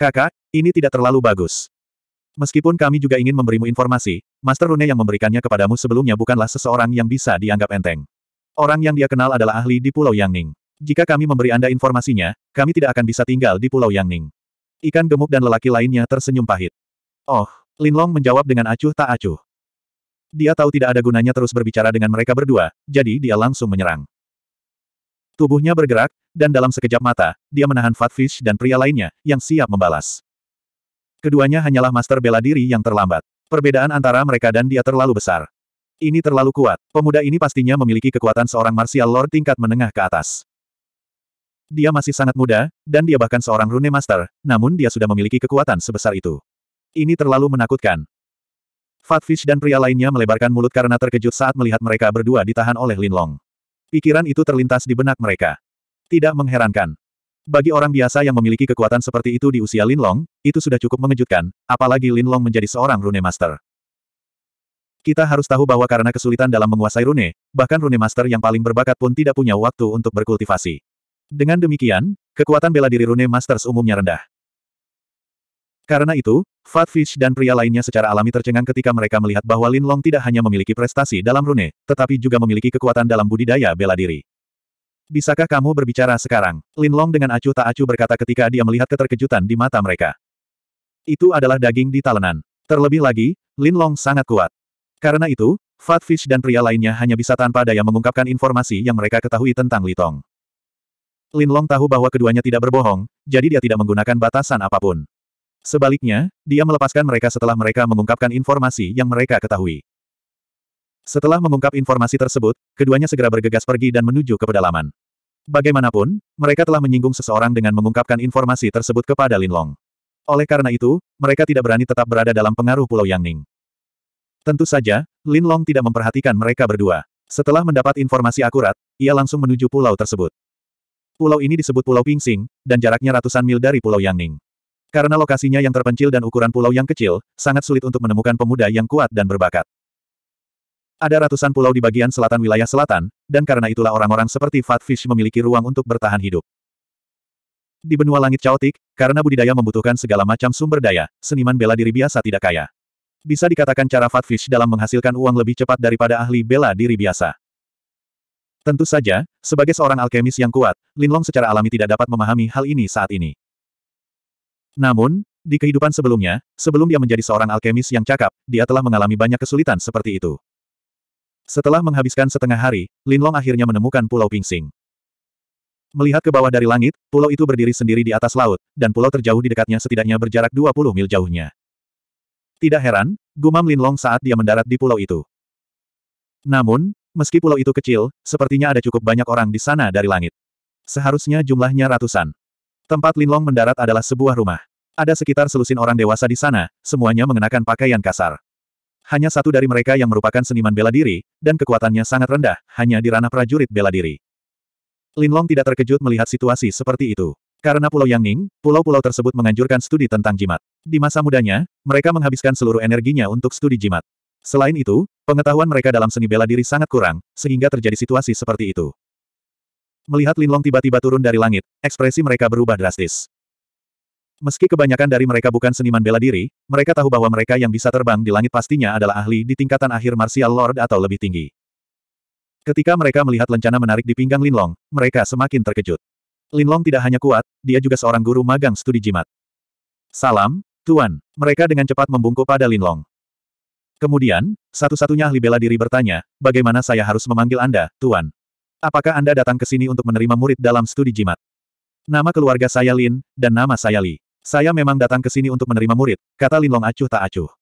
Kakak, ini tidak terlalu bagus. Meskipun kami juga ingin memberimu informasi, Master Rune yang memberikannya kepadamu sebelumnya bukanlah seseorang yang bisa dianggap enteng. Orang yang dia kenal adalah ahli di Pulau Yangning. Jika kami memberi Anda informasinya, kami tidak akan bisa tinggal di Pulau Yangning. Ikan gemuk dan lelaki lainnya tersenyum pahit. Oh, Lin Long menjawab dengan acuh tak acuh. Dia tahu tidak ada gunanya terus berbicara dengan mereka berdua, jadi dia langsung menyerang. Tubuhnya bergerak, dan dalam sekejap mata, dia menahan Fatfish dan pria lainnya, yang siap membalas. Keduanya hanyalah master bela diri yang terlambat. Perbedaan antara mereka dan dia terlalu besar. Ini terlalu kuat. Pemuda ini pastinya memiliki kekuatan seorang martial lord tingkat menengah ke atas. Dia masih sangat muda, dan dia bahkan seorang rune master, namun dia sudah memiliki kekuatan sebesar itu. Ini terlalu menakutkan. Fatfish dan pria lainnya melebarkan mulut karena terkejut saat melihat mereka berdua ditahan oleh Linlong. Pikiran itu terlintas di benak mereka. Tidak mengherankan. Bagi orang biasa yang memiliki kekuatan seperti itu di usia Linlong, itu sudah cukup mengejutkan, apalagi Linlong menjadi seorang Rune Master. Kita harus tahu bahwa karena kesulitan dalam menguasai rune, bahkan rune master yang paling berbakat pun tidak punya waktu untuk berkultivasi. Dengan demikian, kekuatan bela diri rune master umumnya rendah. Karena itu, Fat dan pria lainnya secara alami tercengang ketika mereka melihat bahwa Lin Long tidak hanya memiliki prestasi dalam rune, tetapi juga memiliki kekuatan dalam budidaya bela diri. Bisakah kamu berbicara sekarang? Lin Long dengan acuh tak acuh berkata ketika dia melihat keterkejutan di mata mereka. Itu adalah daging di talenan. Terlebih lagi, Lin Long sangat kuat. Karena itu, Fat dan pria lainnya hanya bisa tanpa daya mengungkapkan informasi yang mereka ketahui tentang Litong. Lin Long tahu bahwa keduanya tidak berbohong, jadi dia tidak menggunakan batasan apapun. Sebaliknya, dia melepaskan mereka setelah mereka mengungkapkan informasi yang mereka ketahui. Setelah mengungkap informasi tersebut, keduanya segera bergegas pergi dan menuju ke pedalaman. Bagaimanapun, mereka telah menyinggung seseorang dengan mengungkapkan informasi tersebut kepada Lin Long. Oleh karena itu, mereka tidak berani tetap berada dalam pengaruh Pulau Yangning. Tentu saja, Lin Long tidak memperhatikan mereka berdua. Setelah mendapat informasi akurat, ia langsung menuju pulau tersebut. Pulau ini disebut Pulau Pingsing, dan jaraknya ratusan mil dari Pulau Yangning. Karena lokasinya yang terpencil dan ukuran pulau yang kecil, sangat sulit untuk menemukan pemuda yang kuat dan berbakat. Ada ratusan pulau di bagian selatan wilayah selatan, dan karena itulah orang-orang seperti Fatfish memiliki ruang untuk bertahan hidup. Di benua langit caotik, karena budidaya membutuhkan segala macam sumber daya, seniman bela diri biasa tidak kaya. Bisa dikatakan cara Fatfish dalam menghasilkan uang lebih cepat daripada ahli bela diri biasa. Tentu saja, sebagai seorang alkemis yang kuat, Linlong secara alami tidak dapat memahami hal ini saat ini. Namun, di kehidupan sebelumnya, sebelum dia menjadi seorang alkemis yang cakap, dia telah mengalami banyak kesulitan seperti itu. Setelah menghabiskan setengah hari, Linlong akhirnya menemukan Pulau Pingsing. Melihat ke bawah dari langit, pulau itu berdiri sendiri di atas laut, dan pulau terjauh di dekatnya setidaknya berjarak 20 mil jauhnya. Tidak heran, gumam Linlong saat dia mendarat di pulau itu. Namun, meski pulau itu kecil, sepertinya ada cukup banyak orang di sana dari langit. Seharusnya jumlahnya ratusan. Tempat Linlong mendarat adalah sebuah rumah. Ada sekitar selusin orang dewasa di sana, semuanya mengenakan pakaian kasar. Hanya satu dari mereka yang merupakan seniman bela diri, dan kekuatannya sangat rendah, hanya di ranah prajurit bela diri. Linlong tidak terkejut melihat situasi seperti itu. Karena Pulau Yangning, pulau-pulau tersebut menganjurkan studi tentang jimat. Di masa mudanya, mereka menghabiskan seluruh energinya untuk studi jimat. Selain itu, pengetahuan mereka dalam seni bela diri sangat kurang, sehingga terjadi situasi seperti itu. Melihat Linlong tiba-tiba turun dari langit, ekspresi mereka berubah drastis. Meski kebanyakan dari mereka bukan seniman bela diri, mereka tahu bahwa mereka yang bisa terbang di langit pastinya adalah ahli di tingkatan akhir martial lord atau lebih tinggi. Ketika mereka melihat lencana menarik di pinggang Linlong, mereka semakin terkejut. Linlong tidak hanya kuat, dia juga seorang guru magang studi jimat. Salam, Tuan. Mereka dengan cepat membungkuk pada Linlong. Kemudian, satu-satunya ahli bela diri bertanya, bagaimana saya harus memanggil Anda, Tuan? Apakah Anda datang ke sini untuk menerima murid dalam studi jimat? Nama keluarga saya Lin, dan nama saya Li. Saya memang datang ke sini untuk menerima murid, kata Lin Long acuh tak acuh.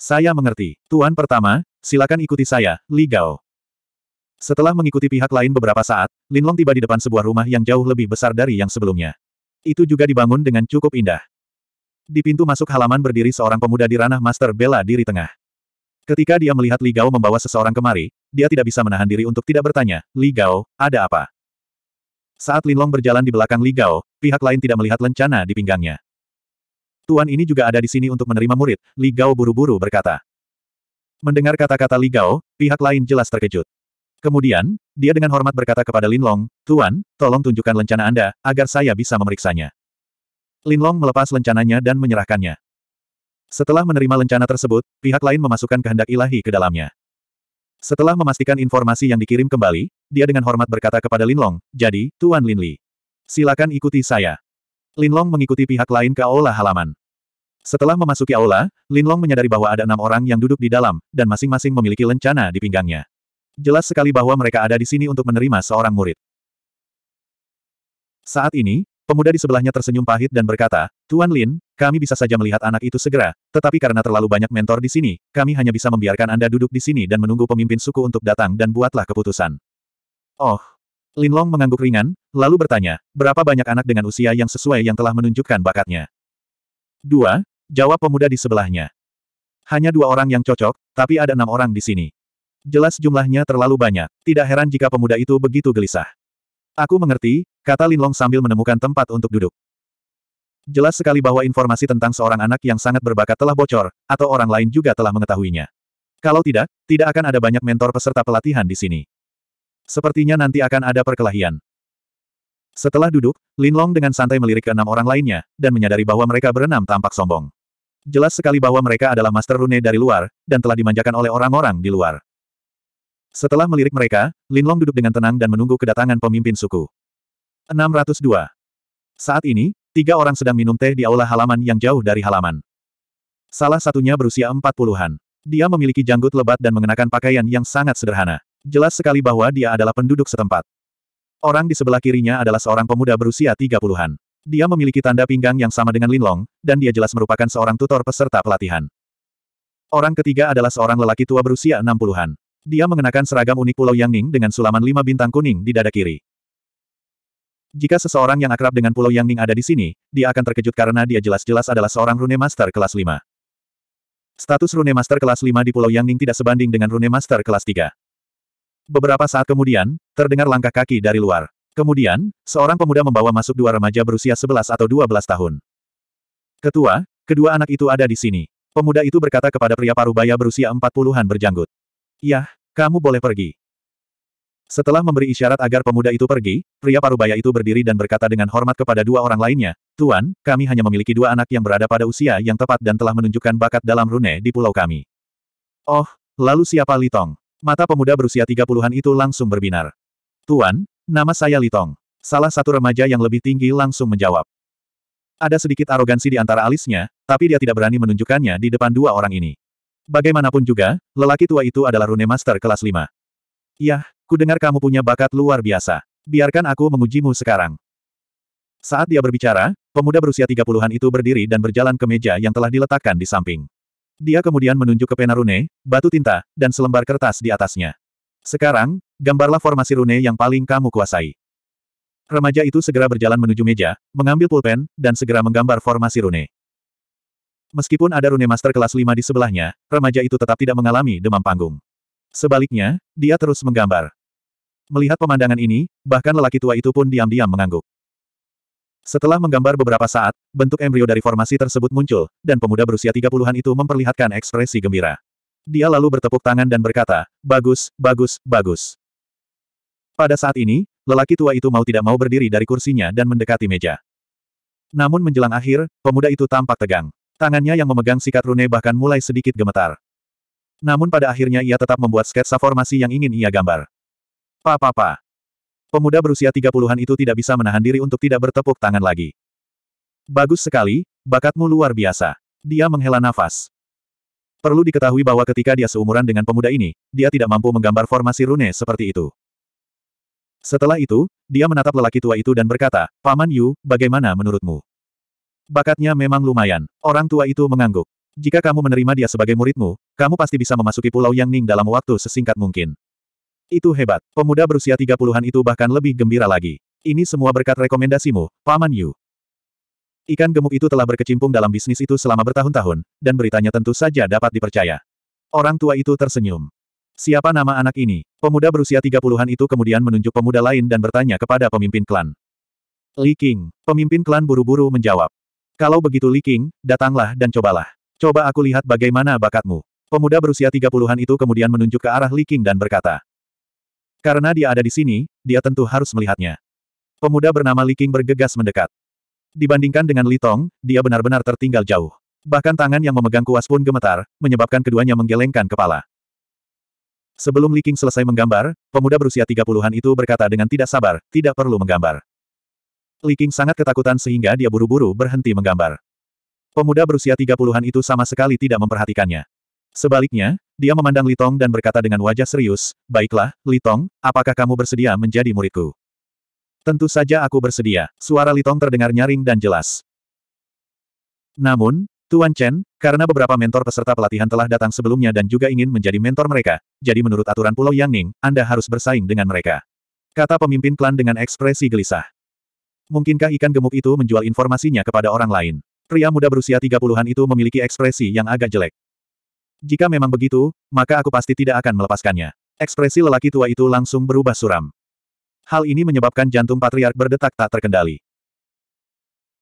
Saya mengerti. Tuan pertama, silakan ikuti saya, Li Gao. Setelah mengikuti pihak lain beberapa saat, Lin Long tiba di depan sebuah rumah yang jauh lebih besar dari yang sebelumnya. Itu juga dibangun dengan cukup indah. Di pintu masuk halaman berdiri seorang pemuda di ranah Master Bela diri tengah. Ketika dia melihat Li Gao membawa seseorang kemari, dia tidak bisa menahan diri untuk tidak bertanya, Li Gao, ada apa? Saat Linlong berjalan di belakang Li Gao, pihak lain tidak melihat lencana di pinggangnya. Tuan ini juga ada di sini untuk menerima murid, Li Gao buru-buru berkata. Mendengar kata-kata Li Gao, pihak lain jelas terkejut. Kemudian, dia dengan hormat berkata kepada Linlong, Tuan, tolong tunjukkan lencana Anda, agar saya bisa memeriksanya. Linlong melepas lencananya dan menyerahkannya. Setelah menerima lencana tersebut, pihak lain memasukkan kehendak ilahi ke dalamnya. Setelah memastikan informasi yang dikirim kembali, dia dengan hormat berkata kepada Linlong, jadi, Tuan Linli. Silakan ikuti saya. Linlong mengikuti pihak lain ke aula halaman. Setelah memasuki aula, Linlong menyadari bahwa ada enam orang yang duduk di dalam, dan masing-masing memiliki lencana di pinggangnya. Jelas sekali bahwa mereka ada di sini untuk menerima seorang murid. Saat ini, Pemuda di sebelahnya tersenyum pahit dan berkata, Tuan Lin, kami bisa saja melihat anak itu segera, tetapi karena terlalu banyak mentor di sini, kami hanya bisa membiarkan Anda duduk di sini dan menunggu pemimpin suku untuk datang dan buatlah keputusan. Oh. Lin Long mengangguk ringan, lalu bertanya, berapa banyak anak dengan usia yang sesuai yang telah menunjukkan bakatnya? Dua, jawab pemuda di sebelahnya. Hanya dua orang yang cocok, tapi ada enam orang di sini. Jelas jumlahnya terlalu banyak, tidak heran jika pemuda itu begitu gelisah. Aku mengerti, kata Linlong sambil menemukan tempat untuk duduk. Jelas sekali bahwa informasi tentang seorang anak yang sangat berbakat telah bocor, atau orang lain juga telah mengetahuinya. Kalau tidak, tidak akan ada banyak mentor peserta pelatihan di sini. Sepertinya nanti akan ada perkelahian. Setelah duduk, Linlong dengan santai melirik ke enam orang lainnya, dan menyadari bahwa mereka berenam tampak sombong. Jelas sekali bahwa mereka adalah master rune dari luar, dan telah dimanjakan oleh orang-orang di luar. Setelah melirik mereka, Linlong duduk dengan tenang dan menunggu kedatangan pemimpin suku. 602. Saat ini, tiga orang sedang minum teh di aula halaman yang jauh dari halaman. Salah satunya berusia empat puluhan. Dia memiliki janggut lebat dan mengenakan pakaian yang sangat sederhana. Jelas sekali bahwa dia adalah penduduk setempat. Orang di sebelah kirinya adalah seorang pemuda berusia tiga puluhan. Dia memiliki tanda pinggang yang sama dengan Linlong, dan dia jelas merupakan seorang tutor peserta pelatihan. Orang ketiga adalah seorang lelaki tua berusia enam puluhan. Dia mengenakan seragam unik Pulau Yangning dengan sulaman lima bintang kuning di dada kiri. Jika seseorang yang akrab dengan Pulau Yangning ada di sini, dia akan terkejut karena dia jelas-jelas adalah seorang Rune Master kelas 5. Status Rune Master kelas 5 di Pulau Yangning tidak sebanding dengan Rune Master kelas 3. Beberapa saat kemudian, terdengar langkah kaki dari luar. Kemudian, seorang pemuda membawa masuk dua remaja berusia 11 atau 12 tahun. Ketua, kedua anak itu ada di sini. Pemuda itu berkata kepada pria parubaya berusia 40-an berjanggut. Ya, kamu boleh pergi. Setelah memberi isyarat agar pemuda itu pergi, pria parubaya itu berdiri dan berkata dengan hormat kepada dua orang lainnya, Tuan, kami hanya memiliki dua anak yang berada pada usia yang tepat dan telah menunjukkan bakat dalam rune di pulau kami. Oh, lalu siapa Litong? Mata pemuda berusia tiga puluhan itu langsung berbinar. Tuan, nama saya Litong. Salah satu remaja yang lebih tinggi langsung menjawab. Ada sedikit arogansi di antara alisnya, tapi dia tidak berani menunjukkannya di depan dua orang ini. Bagaimanapun juga, lelaki tua itu adalah rune master kelas 5. Yah, ku dengar kamu punya bakat luar biasa. Biarkan aku mengujimu sekarang. Saat dia berbicara, pemuda berusia 30-an itu berdiri dan berjalan ke meja yang telah diletakkan di samping. Dia kemudian menunjuk ke pena rune, batu tinta, dan selembar kertas di atasnya. Sekarang, gambarlah formasi rune yang paling kamu kuasai. Remaja itu segera berjalan menuju meja, mengambil pulpen, dan segera menggambar formasi rune. Meskipun ada rune master kelas 5 di sebelahnya, remaja itu tetap tidak mengalami demam panggung. Sebaliknya, dia terus menggambar. Melihat pemandangan ini, bahkan lelaki tua itu pun diam-diam mengangguk. Setelah menggambar beberapa saat, bentuk embrio dari formasi tersebut muncul, dan pemuda berusia 30-an itu memperlihatkan ekspresi gembira. Dia lalu bertepuk tangan dan berkata, bagus, bagus, bagus. Pada saat ini, lelaki tua itu mau tidak mau berdiri dari kursinya dan mendekati meja. Namun menjelang akhir, pemuda itu tampak tegang. Tangannya yang memegang sikat rune bahkan mulai sedikit gemetar. Namun pada akhirnya ia tetap membuat sketsa formasi yang ingin ia gambar. pa pa Pemuda berusia 30-an itu tidak bisa menahan diri untuk tidak bertepuk tangan lagi. Bagus sekali, bakatmu luar biasa. Dia menghela nafas. Perlu diketahui bahwa ketika dia seumuran dengan pemuda ini, dia tidak mampu menggambar formasi rune seperti itu. Setelah itu, dia menatap lelaki tua itu dan berkata, Paman Yu, bagaimana menurutmu? Bakatnya memang lumayan. Orang tua itu mengangguk. Jika kamu menerima dia sebagai muridmu, kamu pasti bisa memasuki Pulau Yang Ning dalam waktu sesingkat mungkin. Itu hebat. Pemuda berusia 30-an itu bahkan lebih gembira lagi. Ini semua berkat rekomendasimu, Paman Yu. Ikan gemuk itu telah berkecimpung dalam bisnis itu selama bertahun-tahun, dan beritanya tentu saja dapat dipercaya. Orang tua itu tersenyum. Siapa nama anak ini? Pemuda berusia 30-an itu kemudian menunjuk pemuda lain dan bertanya kepada pemimpin klan. Li King, pemimpin klan buru-buru menjawab. Kalau begitu Li Qing, datanglah dan cobalah. Coba aku lihat bagaimana bakatmu. Pemuda berusia tiga puluhan itu kemudian menunjuk ke arah Li Qing dan berkata. Karena dia ada di sini, dia tentu harus melihatnya. Pemuda bernama Li Qing bergegas mendekat. Dibandingkan dengan Li Tong, dia benar-benar tertinggal jauh. Bahkan tangan yang memegang kuas pun gemetar, menyebabkan keduanya menggelengkan kepala. Sebelum Li Qing selesai menggambar, pemuda berusia tiga puluhan itu berkata dengan tidak sabar, tidak perlu menggambar. Li Qing sangat ketakutan sehingga dia buru-buru berhenti menggambar. Pemuda berusia 30-an itu sama sekali tidak memperhatikannya. Sebaliknya, dia memandang Litong dan berkata dengan wajah serius, Baiklah, Litong, apakah kamu bersedia menjadi muridku? Tentu saja aku bersedia. Suara Litong terdengar nyaring dan jelas. Namun, Tuan Chen, karena beberapa mentor peserta pelatihan telah datang sebelumnya dan juga ingin menjadi mentor mereka, jadi menurut aturan Pulau Yangning, Anda harus bersaing dengan mereka. Kata pemimpin klan dengan ekspresi gelisah. Mungkinkah ikan gemuk itu menjual informasinya kepada orang lain? Pria muda berusia 30-an itu memiliki ekspresi yang agak jelek. Jika memang begitu, maka aku pasti tidak akan melepaskannya. Ekspresi lelaki tua itu langsung berubah suram. Hal ini menyebabkan jantung patriark berdetak tak terkendali.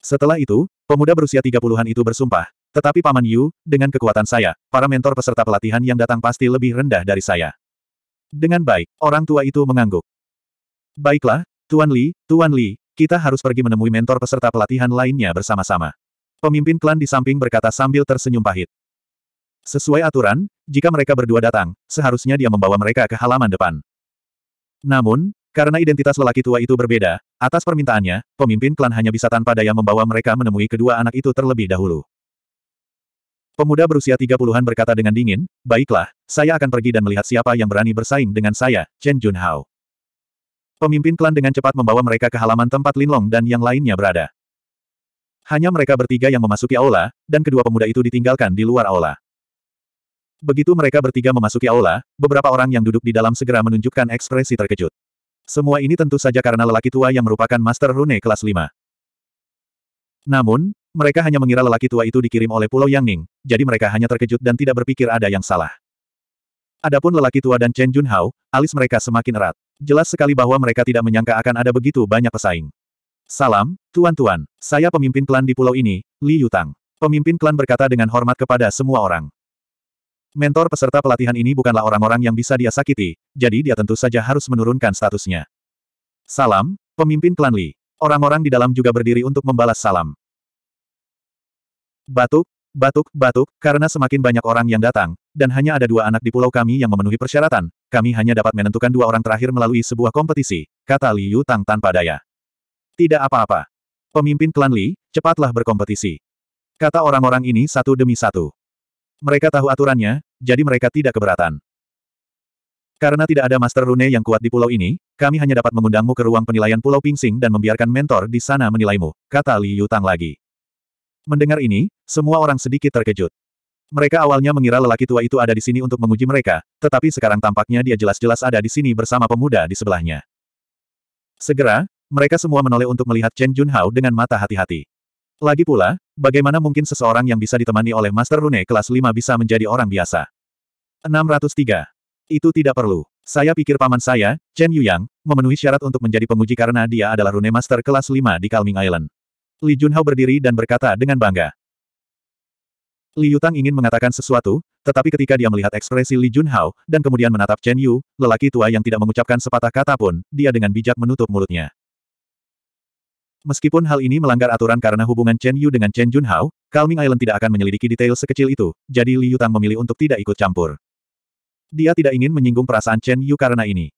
Setelah itu, pemuda berusia 30-an itu bersumpah, tetapi Paman Yu, dengan kekuatan saya, para mentor peserta pelatihan yang datang pasti lebih rendah dari saya. Dengan baik, orang tua itu mengangguk. Baiklah, Tuan Li, Tuan Li, kita harus pergi menemui mentor peserta pelatihan lainnya bersama-sama. Pemimpin klan di samping berkata sambil tersenyum pahit. Sesuai aturan, jika mereka berdua datang, seharusnya dia membawa mereka ke halaman depan. Namun, karena identitas lelaki tua itu berbeda, atas permintaannya, pemimpin klan hanya bisa tanpa daya membawa mereka menemui kedua anak itu terlebih dahulu. Pemuda berusia tiga puluhan berkata dengan dingin, Baiklah, saya akan pergi dan melihat siapa yang berani bersaing dengan saya, Chen Junhao. Pemimpin klan dengan cepat membawa mereka ke halaman tempat Linlong dan yang lainnya berada. Hanya mereka bertiga yang memasuki aula, dan kedua pemuda itu ditinggalkan di luar aula. Begitu mereka bertiga memasuki aula, beberapa orang yang duduk di dalam segera menunjukkan ekspresi terkejut. Semua ini tentu saja karena lelaki tua yang merupakan Master Rune kelas 5. Namun, mereka hanya mengira lelaki tua itu dikirim oleh Pulau Yangning, jadi mereka hanya terkejut dan tidak berpikir ada yang salah. Adapun lelaki tua dan Chen Junhao, alis mereka semakin erat. Jelas sekali bahwa mereka tidak menyangka akan ada begitu banyak pesaing. Salam, tuan-tuan, saya pemimpin klan di pulau ini, Li Yutang. Pemimpin klan berkata dengan hormat kepada semua orang. Mentor peserta pelatihan ini bukanlah orang-orang yang bisa dia sakiti, jadi dia tentu saja harus menurunkan statusnya. Salam, pemimpin klan Li. Orang-orang di dalam juga berdiri untuk membalas salam. Batuk, batuk, batuk, karena semakin banyak orang yang datang, dan hanya ada dua anak di pulau kami yang memenuhi persyaratan, kami hanya dapat menentukan dua orang terakhir melalui sebuah kompetisi, kata Liu Tang tanpa daya. Tidak apa-apa. Pemimpin klan Li, cepatlah berkompetisi. Kata orang-orang ini satu demi satu. Mereka tahu aturannya, jadi mereka tidak keberatan. Karena tidak ada Master Rune yang kuat di pulau ini, kami hanya dapat mengundangmu ke ruang penilaian Pulau Pingsing dan membiarkan mentor di sana menilaimu, kata Li Yutang lagi. Mendengar ini, semua orang sedikit terkejut. Mereka awalnya mengira lelaki tua itu ada di sini untuk menguji mereka, tetapi sekarang tampaknya dia jelas-jelas ada di sini bersama pemuda di sebelahnya. Segera, mereka semua menoleh untuk melihat Chen Junhao dengan mata hati-hati. Lagi pula, bagaimana mungkin seseorang yang bisa ditemani oleh Master Rune kelas 5 bisa menjadi orang biasa? 603. Itu tidak perlu. Saya pikir paman saya, Chen Yuyang, memenuhi syarat untuk menjadi penguji karena dia adalah Rune Master kelas 5 di Calming Island. Li Junhao berdiri dan berkata dengan bangga. Li Yutang ingin mengatakan sesuatu, tetapi ketika dia melihat ekspresi Li Junhao, dan kemudian menatap Chen Yu, lelaki tua yang tidak mengucapkan sepatah kata pun, dia dengan bijak menutup mulutnya. Meskipun hal ini melanggar aturan karena hubungan Chen Yu dengan Chen Junhao, Kalming Island tidak akan menyelidiki detail sekecil itu, jadi Li Yutang memilih untuk tidak ikut campur. Dia tidak ingin menyinggung perasaan Chen Yu karena ini.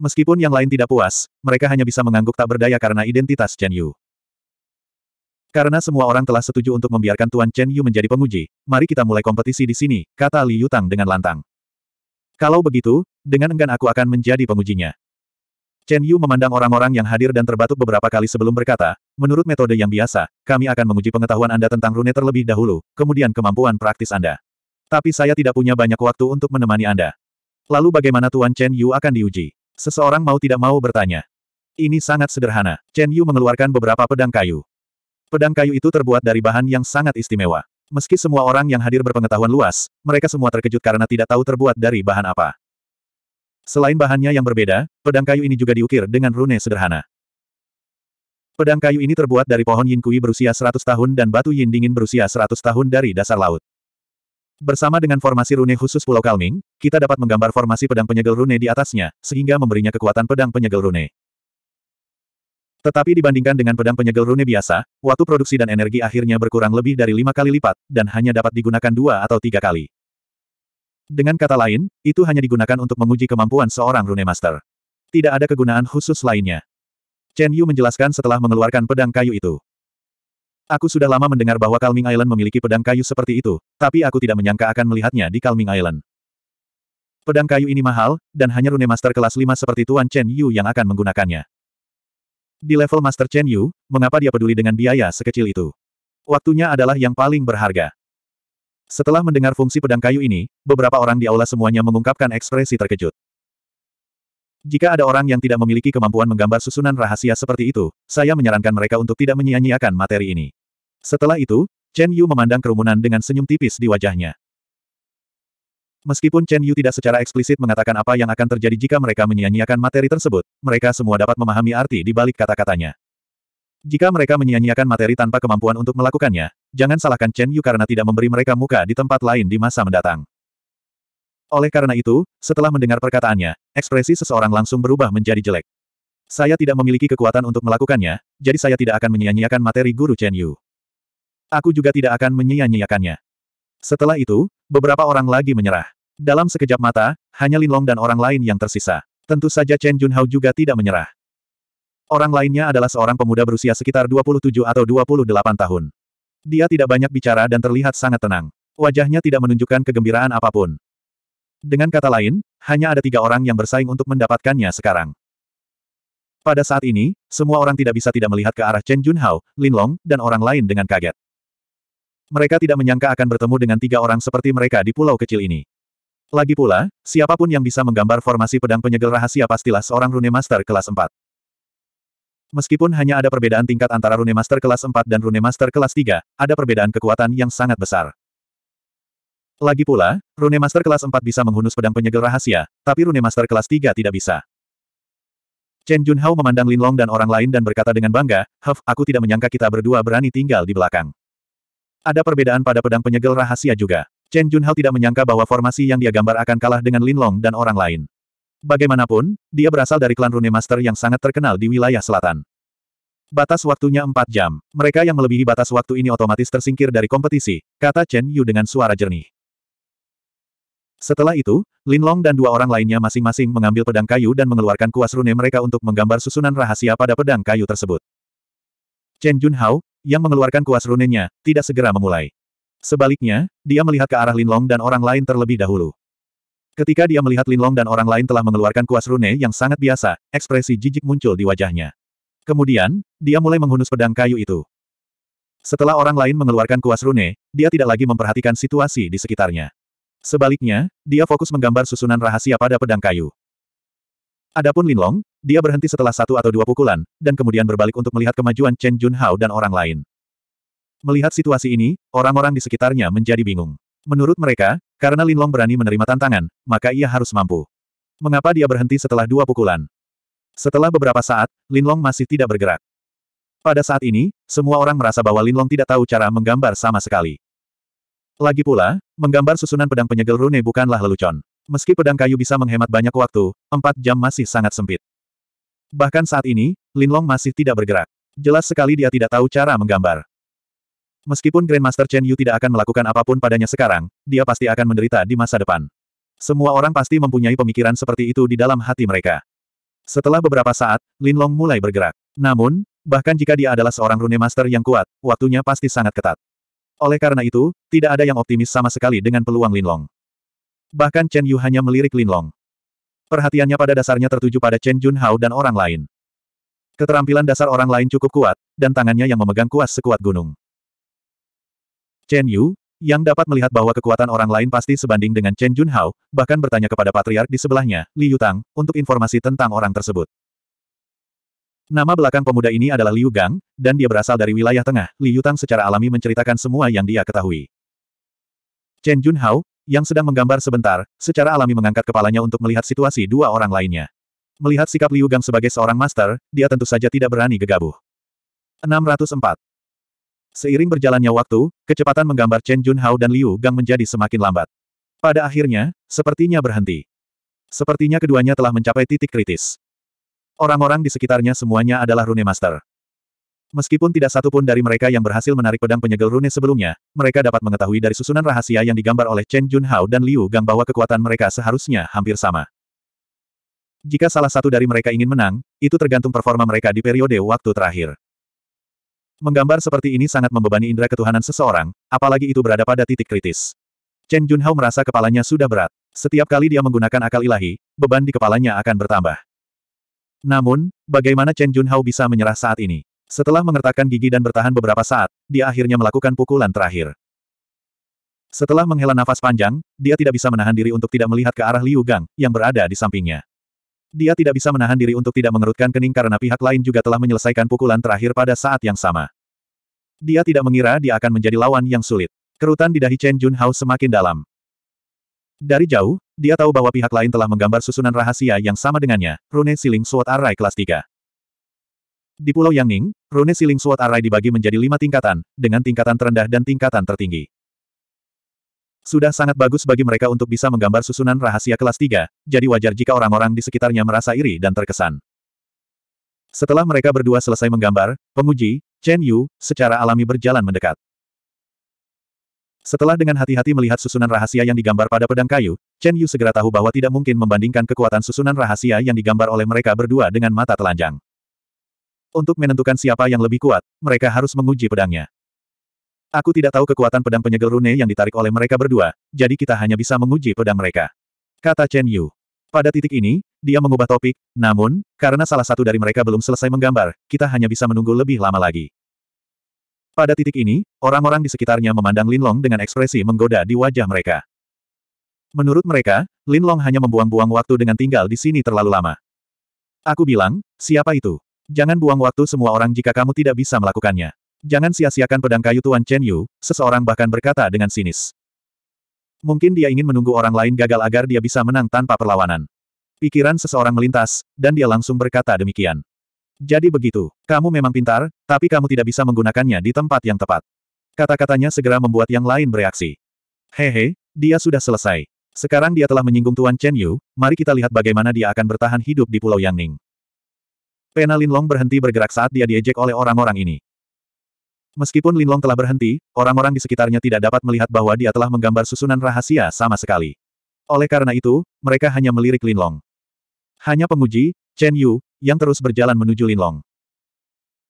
Meskipun yang lain tidak puas, mereka hanya bisa mengangguk tak berdaya karena identitas Chen Yu. Karena semua orang telah setuju untuk membiarkan Tuan Chen Yu menjadi penguji, mari kita mulai kompetisi di sini, kata Li Yutang dengan lantang. Kalau begitu, dengan enggan aku akan menjadi pengujinya. Chen Yu memandang orang-orang yang hadir dan terbatuk beberapa kali sebelum berkata, menurut metode yang biasa, kami akan menguji pengetahuan Anda tentang rune terlebih dahulu, kemudian kemampuan praktis Anda. Tapi saya tidak punya banyak waktu untuk menemani Anda. Lalu bagaimana Tuan Chen Yu akan diuji? Seseorang mau tidak mau bertanya. Ini sangat sederhana. Chen Yu mengeluarkan beberapa pedang kayu. Pedang kayu itu terbuat dari bahan yang sangat istimewa. Meski semua orang yang hadir berpengetahuan luas, mereka semua terkejut karena tidak tahu terbuat dari bahan apa. Selain bahannya yang berbeda, pedang kayu ini juga diukir dengan rune sederhana. Pedang kayu ini terbuat dari pohon yin kui berusia 100 tahun dan batu yin dingin berusia 100 tahun dari dasar laut. Bersama dengan formasi rune khusus Pulau Kalming, kita dapat menggambar formasi pedang penyegel rune di atasnya, sehingga memberinya kekuatan pedang penyegel rune. Tetapi dibandingkan dengan pedang penyegel rune biasa, waktu produksi dan energi akhirnya berkurang lebih dari lima kali lipat, dan hanya dapat digunakan dua atau tiga kali. Dengan kata lain, itu hanya digunakan untuk menguji kemampuan seorang rune master. Tidak ada kegunaan khusus lainnya. Chen Yu menjelaskan setelah mengeluarkan pedang kayu itu. Aku sudah lama mendengar bahwa Kalming Island memiliki pedang kayu seperti itu, tapi aku tidak menyangka akan melihatnya di Kalming Island. Pedang kayu ini mahal, dan hanya rune master kelas 5 seperti Tuan Chen Yu yang akan menggunakannya. Di level Master Chen Yu, mengapa dia peduli dengan biaya sekecil itu? Waktunya adalah yang paling berharga. Setelah mendengar fungsi pedang kayu ini, beberapa orang di aula semuanya mengungkapkan ekspresi terkejut. Jika ada orang yang tidak memiliki kemampuan menggambar susunan rahasia seperti itu, saya menyarankan mereka untuk tidak menyia-nyiakan materi ini. Setelah itu, Chen Yu memandang kerumunan dengan senyum tipis di wajahnya. Meskipun Chen Yu tidak secara eksplisit mengatakan apa yang akan terjadi jika mereka menyia-nyiakan materi tersebut, mereka semua dapat memahami arti di balik kata-katanya. Jika mereka menyia-nyiakan materi tanpa kemampuan untuk melakukannya, jangan salahkan Chen Yu karena tidak memberi mereka muka di tempat lain di masa mendatang. Oleh karena itu, setelah mendengar perkataannya, ekspresi seseorang langsung berubah menjadi jelek. Saya tidak memiliki kekuatan untuk melakukannya, jadi saya tidak akan menyia-nyiakan materi guru Chen Yu. Aku juga tidak akan menyia-nyiakannya. Setelah itu, beberapa orang lagi menyerah. Dalam sekejap mata, hanya Linlong dan orang lain yang tersisa. Tentu saja Chen Junhao juga tidak menyerah. Orang lainnya adalah seorang pemuda berusia sekitar 27 atau 28 tahun. Dia tidak banyak bicara dan terlihat sangat tenang. Wajahnya tidak menunjukkan kegembiraan apapun. Dengan kata lain, hanya ada tiga orang yang bersaing untuk mendapatkannya sekarang. Pada saat ini, semua orang tidak bisa tidak melihat ke arah Chen Junhao, Linlong, dan orang lain dengan kaget mereka tidak menyangka akan bertemu dengan tiga orang seperti mereka di pulau kecil ini. Lagi pula, siapapun yang bisa menggambar formasi pedang penyegel rahasia pastilah seorang rune master kelas 4. Meskipun hanya ada perbedaan tingkat antara rune master kelas 4 dan rune master kelas 3, ada perbedaan kekuatan yang sangat besar. Lagi pula, rune master kelas 4 bisa menghunus pedang penyegel rahasia, tapi rune master kelas 3 tidak bisa. Chen Junhao memandang Linlong dan orang lain dan berkata dengan bangga, Huff, aku tidak menyangka kita berdua berani tinggal di belakang. Ada perbedaan pada pedang penyegel rahasia juga. Chen Junhao tidak menyangka bahwa formasi yang dia gambar akan kalah dengan Lin Long dan orang lain. Bagaimanapun, dia berasal dari klan Rune Master yang sangat terkenal di wilayah selatan. Batas waktunya 4 jam. Mereka yang melebihi batas waktu ini otomatis tersingkir dari kompetisi, kata Chen Yu dengan suara jernih. Setelah itu, Lin Long dan dua orang lainnya masing-masing mengambil pedang kayu dan mengeluarkan kuas rune mereka untuk menggambar susunan rahasia pada pedang kayu tersebut. Chen Junhao, yang mengeluarkan kuas runenya tidak segera memulai. Sebaliknya, dia melihat ke arah Linlong dan orang lain terlebih dahulu. Ketika dia melihat Linlong dan orang lain telah mengeluarkan kuas rune yang sangat biasa, ekspresi jijik muncul di wajahnya. Kemudian, dia mulai menghunus pedang kayu itu. Setelah orang lain mengeluarkan kuas rune, dia tidak lagi memperhatikan situasi di sekitarnya. Sebaliknya, dia fokus menggambar susunan rahasia pada pedang kayu. Adapun Linlong, dia berhenti setelah satu atau dua pukulan, dan kemudian berbalik untuk melihat kemajuan Chen Junhao dan orang lain. Melihat situasi ini, orang-orang di sekitarnya menjadi bingung. Menurut mereka, karena Lin Long berani menerima tantangan, maka ia harus mampu. Mengapa dia berhenti setelah dua pukulan? Setelah beberapa saat, Lin Long masih tidak bergerak. Pada saat ini, semua orang merasa bahwa Lin Long tidak tahu cara menggambar sama sekali. Lagi pula, menggambar susunan pedang penyegel rune bukanlah lelucon. Meski pedang kayu bisa menghemat banyak waktu, empat jam masih sangat sempit. Bahkan saat ini, Linlong masih tidak bergerak. Jelas sekali dia tidak tahu cara menggambar. Meskipun Grandmaster Chen Yu tidak akan melakukan apapun padanya sekarang, dia pasti akan menderita di masa depan. Semua orang pasti mempunyai pemikiran seperti itu di dalam hati mereka. Setelah beberapa saat, Linlong mulai bergerak. Namun, bahkan jika dia adalah seorang rune master yang kuat, waktunya pasti sangat ketat. Oleh karena itu, tidak ada yang optimis sama sekali dengan peluang Linlong. Bahkan Chen Yu hanya melirik Linlong. Perhatiannya pada dasarnya tertuju pada Chen Junhao dan orang lain. Keterampilan dasar orang lain cukup kuat, dan tangannya yang memegang kuas sekuat gunung. Chen Yu, yang dapat melihat bahwa kekuatan orang lain pasti sebanding dengan Chen Junhao, bahkan bertanya kepada patriark di sebelahnya, Li Yutang, untuk informasi tentang orang tersebut. Nama belakang pemuda ini adalah Liu Gang, dan dia berasal dari wilayah tengah. Li Yutang secara alami menceritakan semua yang dia ketahui. Chen Junhao, yang sedang menggambar sebentar, secara alami mengangkat kepalanya untuk melihat situasi dua orang lainnya. Melihat sikap Liu Gang sebagai seorang master, dia tentu saja tidak berani gegabah. 604. Seiring berjalannya waktu, kecepatan menggambar Chen Junhao dan Liu Gang menjadi semakin lambat. Pada akhirnya, sepertinya berhenti. Sepertinya keduanya telah mencapai titik kritis. Orang-orang di sekitarnya semuanya adalah Rune Master. Meskipun tidak satu pun dari mereka yang berhasil menarik pedang penyegel rune sebelumnya, mereka dapat mengetahui dari susunan rahasia yang digambar oleh Chen Junhao dan Liu Gang bahwa kekuatan mereka seharusnya hampir sama. Jika salah satu dari mereka ingin menang, itu tergantung performa mereka di periode waktu terakhir. Menggambar seperti ini sangat membebani indera ketuhanan seseorang, apalagi itu berada pada titik kritis. Chen Junhao merasa kepalanya sudah berat. Setiap kali dia menggunakan akal ilahi, beban di kepalanya akan bertambah. Namun, bagaimana Chen Junhao bisa menyerah saat ini? Setelah mengertakkan gigi dan bertahan beberapa saat, dia akhirnya melakukan pukulan terakhir. Setelah menghela nafas panjang, dia tidak bisa menahan diri untuk tidak melihat ke arah Liu Gang, yang berada di sampingnya. Dia tidak bisa menahan diri untuk tidak mengerutkan kening karena pihak lain juga telah menyelesaikan pukulan terakhir pada saat yang sama. Dia tidak mengira dia akan menjadi lawan yang sulit. Kerutan di dahi Chen Junhao semakin dalam. Dari jauh, dia tahu bahwa pihak lain telah menggambar susunan rahasia yang sama dengannya, rune siling sword array kelas 3. Di Pulau Yangning, rune siling suat arai dibagi menjadi lima tingkatan, dengan tingkatan terendah dan tingkatan tertinggi. Sudah sangat bagus bagi mereka untuk bisa menggambar susunan rahasia kelas 3, jadi wajar jika orang-orang di sekitarnya merasa iri dan terkesan. Setelah mereka berdua selesai menggambar, penguji, Chen Yu, secara alami berjalan mendekat. Setelah dengan hati-hati melihat susunan rahasia yang digambar pada pedang kayu, Chen Yu segera tahu bahwa tidak mungkin membandingkan kekuatan susunan rahasia yang digambar oleh mereka berdua dengan mata telanjang. Untuk menentukan siapa yang lebih kuat, mereka harus menguji pedangnya. Aku tidak tahu kekuatan pedang penyegel rune yang ditarik oleh mereka berdua, jadi kita hanya bisa menguji pedang mereka. Kata Chen Yu. Pada titik ini, dia mengubah topik, namun, karena salah satu dari mereka belum selesai menggambar, kita hanya bisa menunggu lebih lama lagi. Pada titik ini, orang-orang di sekitarnya memandang Lin Long dengan ekspresi menggoda di wajah mereka. Menurut mereka, Lin Long hanya membuang-buang waktu dengan tinggal di sini terlalu lama. Aku bilang, siapa itu? Jangan buang waktu semua orang jika kamu tidak bisa melakukannya. Jangan sia-siakan pedang kayu Tuan Chen Yu, seseorang bahkan berkata dengan sinis. Mungkin dia ingin menunggu orang lain gagal agar dia bisa menang tanpa perlawanan. Pikiran seseorang melintas, dan dia langsung berkata demikian. Jadi begitu, kamu memang pintar, tapi kamu tidak bisa menggunakannya di tempat yang tepat. Kata-katanya segera membuat yang lain bereaksi. Hehe, dia sudah selesai. Sekarang dia telah menyinggung Tuan Chen Yu, mari kita lihat bagaimana dia akan bertahan hidup di Pulau Yangning. Pena Linlong berhenti bergerak saat dia diejek oleh orang-orang ini. Meskipun Linlong telah berhenti, orang-orang di sekitarnya tidak dapat melihat bahwa dia telah menggambar susunan rahasia sama sekali. Oleh karena itu, mereka hanya melirik Linlong. Hanya penguji, Chen Yu, yang terus berjalan menuju Linlong.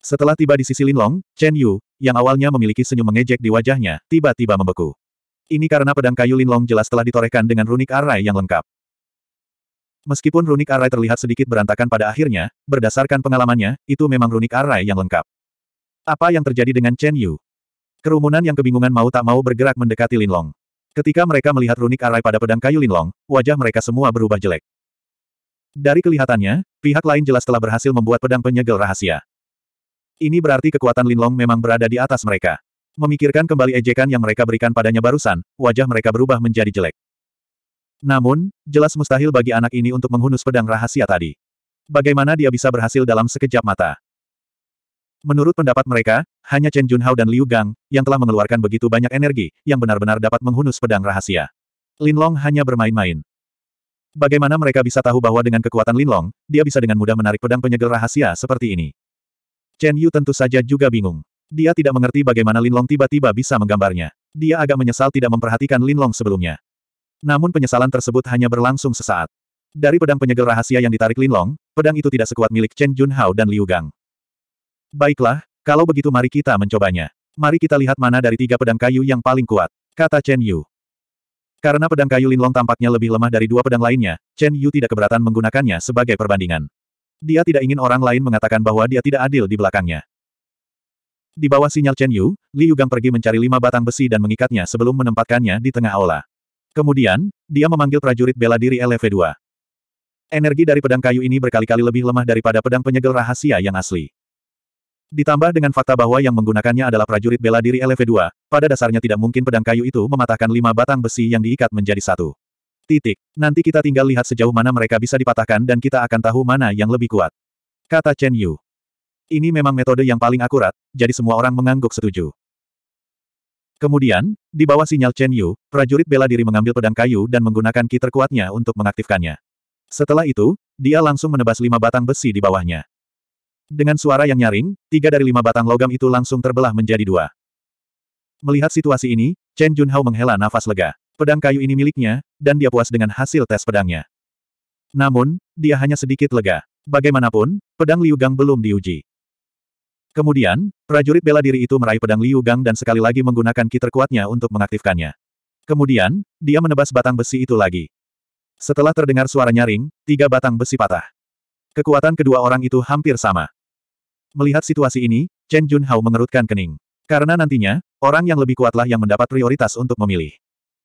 Setelah tiba di sisi Linlong, Chen Yu, yang awalnya memiliki senyum mengejek di wajahnya, tiba-tiba membeku. Ini karena pedang kayu Linlong jelas telah ditorehkan dengan runik arai yang lengkap. Meskipun runik arai terlihat sedikit berantakan pada akhirnya, berdasarkan pengalamannya, itu memang runik arai yang lengkap. Apa yang terjadi dengan Chen Yu? Kerumunan yang kebingungan mau tak mau bergerak mendekati Linlong. Ketika mereka melihat runik arai pada pedang kayu Linlong, wajah mereka semua berubah jelek. Dari kelihatannya, pihak lain jelas telah berhasil membuat pedang penyegel rahasia. Ini berarti kekuatan Linlong memang berada di atas mereka. Memikirkan kembali ejekan yang mereka berikan padanya barusan, wajah mereka berubah menjadi jelek. Namun, jelas mustahil bagi anak ini untuk menghunus pedang rahasia tadi. Bagaimana dia bisa berhasil dalam sekejap mata? Menurut pendapat mereka, hanya Chen Junhao dan Liu Gang, yang telah mengeluarkan begitu banyak energi, yang benar-benar dapat menghunus pedang rahasia. Lin Long hanya bermain-main. Bagaimana mereka bisa tahu bahwa dengan kekuatan Lin Long, dia bisa dengan mudah menarik pedang penyegel rahasia seperti ini? Chen Yu tentu saja juga bingung. Dia tidak mengerti bagaimana Lin Long tiba-tiba bisa menggambarnya. Dia agak menyesal tidak memperhatikan Lin Long sebelumnya. Namun penyesalan tersebut hanya berlangsung sesaat. Dari pedang penyegel rahasia yang ditarik Linlong, pedang itu tidak sekuat milik Chen Junhao dan Liu Gang. Baiklah, kalau begitu mari kita mencobanya. Mari kita lihat mana dari tiga pedang kayu yang paling kuat, kata Chen Yu. Karena pedang kayu Linlong tampaknya lebih lemah dari dua pedang lainnya, Chen Yu tidak keberatan menggunakannya sebagai perbandingan. Dia tidak ingin orang lain mengatakan bahwa dia tidak adil di belakangnya. Di bawah sinyal Chen Yu, Liu Gang pergi mencari lima batang besi dan mengikatnya sebelum menempatkannya di tengah aula. Kemudian, dia memanggil prajurit bela diri LV2. Energi dari pedang kayu ini berkali-kali lebih lemah daripada pedang penyegel rahasia yang asli. Ditambah dengan fakta bahwa yang menggunakannya adalah prajurit bela diri LV2, pada dasarnya tidak mungkin pedang kayu itu mematahkan lima batang besi yang diikat menjadi satu. Titik. Nanti kita tinggal lihat sejauh mana mereka bisa dipatahkan dan kita akan tahu mana yang lebih kuat. Kata Chen Yu. Ini memang metode yang paling akurat, jadi semua orang mengangguk setuju. Kemudian, di bawah sinyal Chen Yu, prajurit bela diri mengambil pedang kayu dan menggunakan ki terkuatnya untuk mengaktifkannya. Setelah itu, dia langsung menebas lima batang besi di bawahnya. Dengan suara yang nyaring, tiga dari lima batang logam itu langsung terbelah menjadi dua. Melihat situasi ini, Chen Junhao menghela nafas lega. Pedang kayu ini miliknya, dan dia puas dengan hasil tes pedangnya. Namun, dia hanya sedikit lega. Bagaimanapun, pedang Liu Gang belum diuji. Kemudian, prajurit bela diri itu meraih pedang Liu Gang dan sekali lagi menggunakan ki terkuatnya untuk mengaktifkannya. Kemudian, dia menebas batang besi itu lagi. Setelah terdengar suara nyaring, tiga batang besi patah. Kekuatan kedua orang itu hampir sama. Melihat situasi ini, Chen Junhao mengerutkan kening. Karena nantinya, orang yang lebih kuatlah yang mendapat prioritas untuk memilih.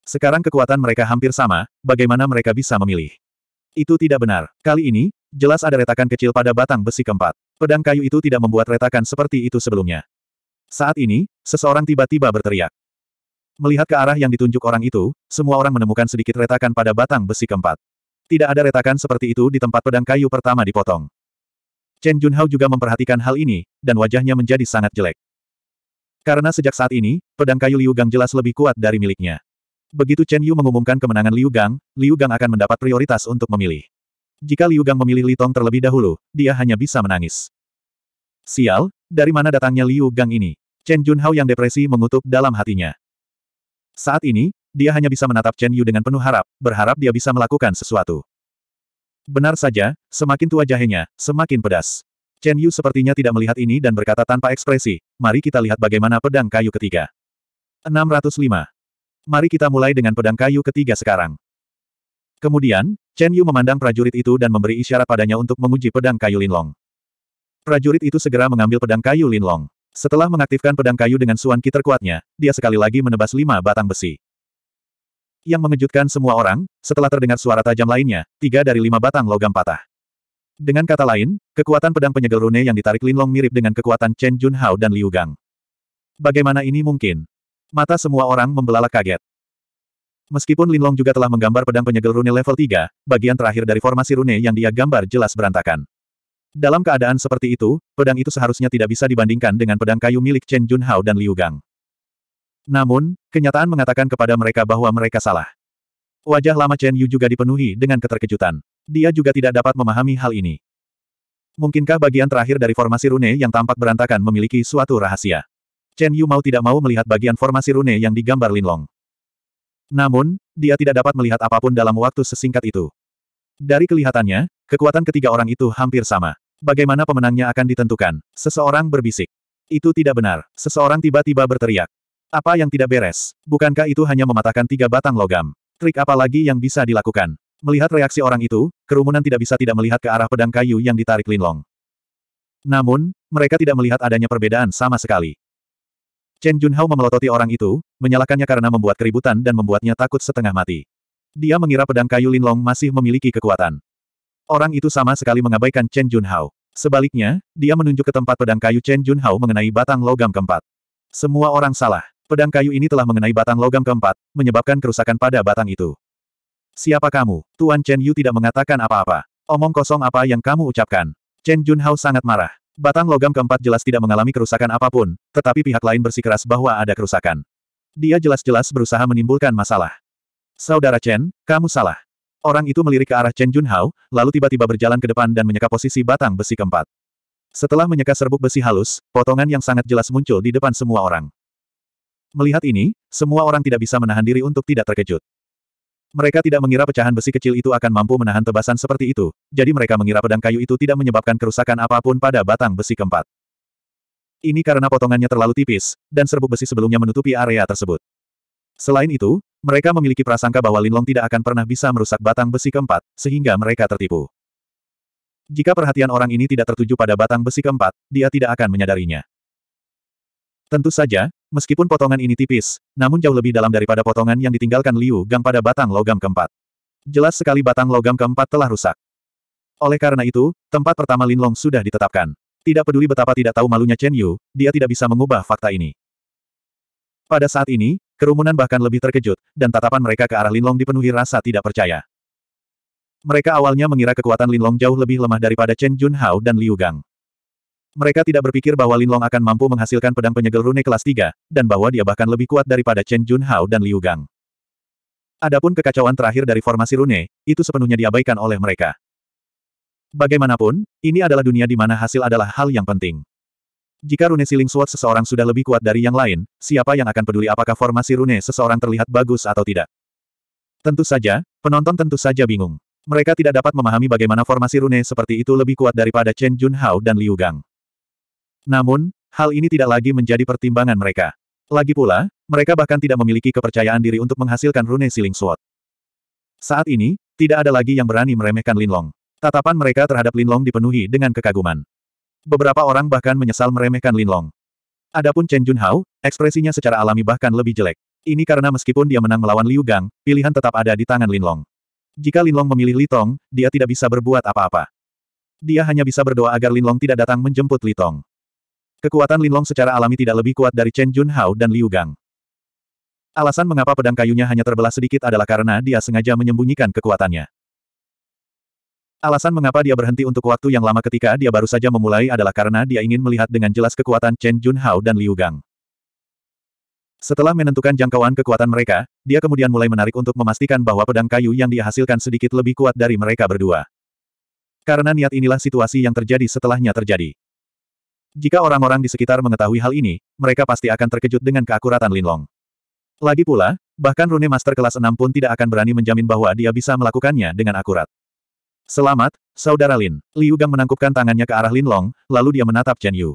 Sekarang kekuatan mereka hampir sama, bagaimana mereka bisa memilih? Itu tidak benar. Kali ini, Jelas ada retakan kecil pada batang besi keempat. Pedang kayu itu tidak membuat retakan seperti itu sebelumnya. Saat ini, seseorang tiba-tiba berteriak. Melihat ke arah yang ditunjuk orang itu, semua orang menemukan sedikit retakan pada batang besi keempat. Tidak ada retakan seperti itu di tempat pedang kayu pertama dipotong. Chen Junhao juga memperhatikan hal ini, dan wajahnya menjadi sangat jelek. Karena sejak saat ini, pedang kayu Liu Gang jelas lebih kuat dari miliknya. Begitu Chen Yu mengumumkan kemenangan Liu Gang, Liu Gang akan mendapat prioritas untuk memilih. Jika Liu Gang memilih Litong terlebih dahulu, dia hanya bisa menangis. Sial, dari mana datangnya Liu Gang ini? Chen Junhao yang depresi mengutuk dalam hatinya. Saat ini, dia hanya bisa menatap Chen Yu dengan penuh harap, berharap dia bisa melakukan sesuatu. Benar saja, semakin tua jahenya, semakin pedas. Chen Yu sepertinya tidak melihat ini dan berkata tanpa ekspresi, mari kita lihat bagaimana pedang kayu ketiga. 605. Mari kita mulai dengan pedang kayu ketiga sekarang. Kemudian, Chen Yu memandang prajurit itu dan memberi isyarat padanya untuk menguji pedang kayu linlong. Prajurit itu segera mengambil pedang kayu linlong. Setelah mengaktifkan pedang kayu dengan suan ki terkuatnya, dia sekali lagi menebas lima batang besi. Yang mengejutkan semua orang, setelah terdengar suara tajam lainnya, tiga dari lima batang logam patah. Dengan kata lain, kekuatan pedang penyegel rune yang ditarik Linlong mirip dengan kekuatan Chen Junhao dan Liu Gang. Bagaimana ini mungkin? Mata semua orang membelalak kaget. Meskipun Linlong juga telah menggambar pedang penyegel rune level 3, bagian terakhir dari formasi rune yang dia gambar jelas berantakan. Dalam keadaan seperti itu, pedang itu seharusnya tidak bisa dibandingkan dengan pedang kayu milik Chen Junhao dan Liu Gang. Namun, kenyataan mengatakan kepada mereka bahwa mereka salah. Wajah lama Chen Yu juga dipenuhi dengan keterkejutan. Dia juga tidak dapat memahami hal ini. Mungkinkah bagian terakhir dari formasi rune yang tampak berantakan memiliki suatu rahasia? Chen Yu mau tidak mau melihat bagian formasi rune yang digambar Linlong. Namun, dia tidak dapat melihat apapun dalam waktu sesingkat itu. Dari kelihatannya, kekuatan ketiga orang itu hampir sama. Bagaimana pemenangnya akan ditentukan? Seseorang berbisik. Itu tidak benar. Seseorang tiba-tiba berteriak. Apa yang tidak beres? Bukankah itu hanya mematahkan tiga batang logam? Trik apa lagi yang bisa dilakukan? Melihat reaksi orang itu, kerumunan tidak bisa tidak melihat ke arah pedang kayu yang ditarik Linlong. Namun, mereka tidak melihat adanya perbedaan sama sekali. Chen Junhao memelototi orang itu, menyalakannya karena membuat keributan dan membuatnya takut setengah mati. Dia mengira pedang kayu Linlong masih memiliki kekuatan. Orang itu sama sekali mengabaikan Chen Junhao. Sebaliknya, dia menunjuk ke tempat pedang kayu Chen Junhao mengenai batang logam keempat. Semua orang salah. Pedang kayu ini telah mengenai batang logam keempat, menyebabkan kerusakan pada batang itu. Siapa kamu? Tuan Chen Yu tidak mengatakan apa-apa. Omong kosong apa yang kamu ucapkan? Chen Junhao sangat marah. Batang logam keempat jelas tidak mengalami kerusakan apapun, tetapi pihak lain bersikeras bahwa ada kerusakan. Dia jelas-jelas berusaha menimbulkan masalah. Saudara Chen, kamu salah. Orang itu melirik ke arah Chen Junhao, lalu tiba-tiba berjalan ke depan dan menyeka posisi batang besi keempat. Setelah menyeka serbuk besi halus, potongan yang sangat jelas muncul di depan semua orang. Melihat ini, semua orang tidak bisa menahan diri untuk tidak terkejut. Mereka tidak mengira pecahan besi kecil itu akan mampu menahan tebasan seperti itu, jadi mereka mengira pedang kayu itu tidak menyebabkan kerusakan apapun pada batang besi keempat. Ini karena potongannya terlalu tipis, dan serbuk besi sebelumnya menutupi area tersebut. Selain itu, mereka memiliki prasangka bahwa Linlong tidak akan pernah bisa merusak batang besi keempat, sehingga mereka tertipu. Jika perhatian orang ini tidak tertuju pada batang besi keempat, dia tidak akan menyadarinya. Tentu saja, Meskipun potongan ini tipis, namun jauh lebih dalam daripada potongan yang ditinggalkan Liu Gang pada batang logam keempat. Jelas sekali batang logam keempat telah rusak. Oleh karena itu, tempat pertama Linlong sudah ditetapkan. Tidak peduli betapa tidak tahu malunya Chen Yu, dia tidak bisa mengubah fakta ini. Pada saat ini, kerumunan bahkan lebih terkejut, dan tatapan mereka ke arah Linlong dipenuhi rasa tidak percaya. Mereka awalnya mengira kekuatan Linlong jauh lebih lemah daripada Chen Junhao dan Liu Gang. Mereka tidak berpikir bahwa Lin Long akan mampu menghasilkan pedang penyegel rune kelas 3, dan bahwa dia bahkan lebih kuat daripada Chen Junhao dan Liu Gang. Adapun kekacauan terakhir dari formasi rune, itu sepenuhnya diabaikan oleh mereka. Bagaimanapun, ini adalah dunia di mana hasil adalah hal yang penting. Jika rune siling sword seseorang sudah lebih kuat dari yang lain, siapa yang akan peduli apakah formasi rune seseorang terlihat bagus atau tidak? Tentu saja, penonton tentu saja bingung. Mereka tidak dapat memahami bagaimana formasi rune seperti itu lebih kuat daripada Chen Junhao dan Liu Gang. Namun, hal ini tidak lagi menjadi pertimbangan mereka. Lagi pula, mereka bahkan tidak memiliki kepercayaan diri untuk menghasilkan rune siling sword. Saat ini, tidak ada lagi yang berani meremehkan Linlong. Tatapan mereka terhadap Linlong dipenuhi dengan kekaguman. Beberapa orang bahkan menyesal meremehkan Linlong. Adapun Chen Junhao, ekspresinya secara alami bahkan lebih jelek. Ini karena meskipun dia menang melawan Liu Gang, pilihan tetap ada di tangan Linlong. Jika Linlong memilih Litong, dia tidak bisa berbuat apa-apa. Dia hanya bisa berdoa agar Linlong tidak datang menjemput Litong. Kekuatan Linlong secara alami tidak lebih kuat dari Chen Jun Hao dan Liu Gang. Alasan mengapa pedang kayunya hanya terbelah sedikit adalah karena dia sengaja menyembunyikan kekuatannya. Alasan mengapa dia berhenti untuk waktu yang lama ketika dia baru saja memulai adalah karena dia ingin melihat dengan jelas kekuatan Chen Jun Hao dan Liu Gang. Setelah menentukan jangkauan kekuatan mereka, dia kemudian mulai menarik untuk memastikan bahwa pedang kayu yang dia hasilkan sedikit lebih kuat dari mereka berdua. Karena niat inilah situasi yang terjadi setelahnya terjadi. Jika orang-orang di sekitar mengetahui hal ini, mereka pasti akan terkejut dengan keakuratan Linlong. Lagi pula, bahkan Rune Master kelas 6 pun tidak akan berani menjamin bahwa dia bisa melakukannya dengan akurat. Selamat, Saudara Lin. Liu Gang menangkupkan tangannya ke arah Linlong, lalu dia menatap Chen Yu.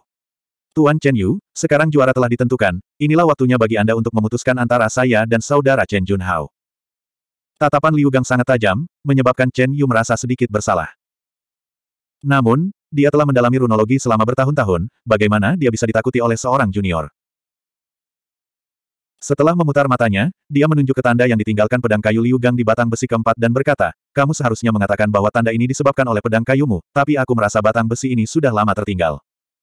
Tuan Chen Yu, sekarang juara telah ditentukan, inilah waktunya bagi Anda untuk memutuskan antara saya dan Saudara Chen Junhao. Tatapan Liu Gang sangat tajam, menyebabkan Chen Yu merasa sedikit bersalah. Namun, dia telah mendalami runologi selama bertahun-tahun, bagaimana dia bisa ditakuti oleh seorang junior. Setelah memutar matanya, dia menunjuk ke tanda yang ditinggalkan pedang kayu Liu Gang di batang besi keempat dan berkata, kamu seharusnya mengatakan bahwa tanda ini disebabkan oleh pedang kayumu, tapi aku merasa batang besi ini sudah lama tertinggal.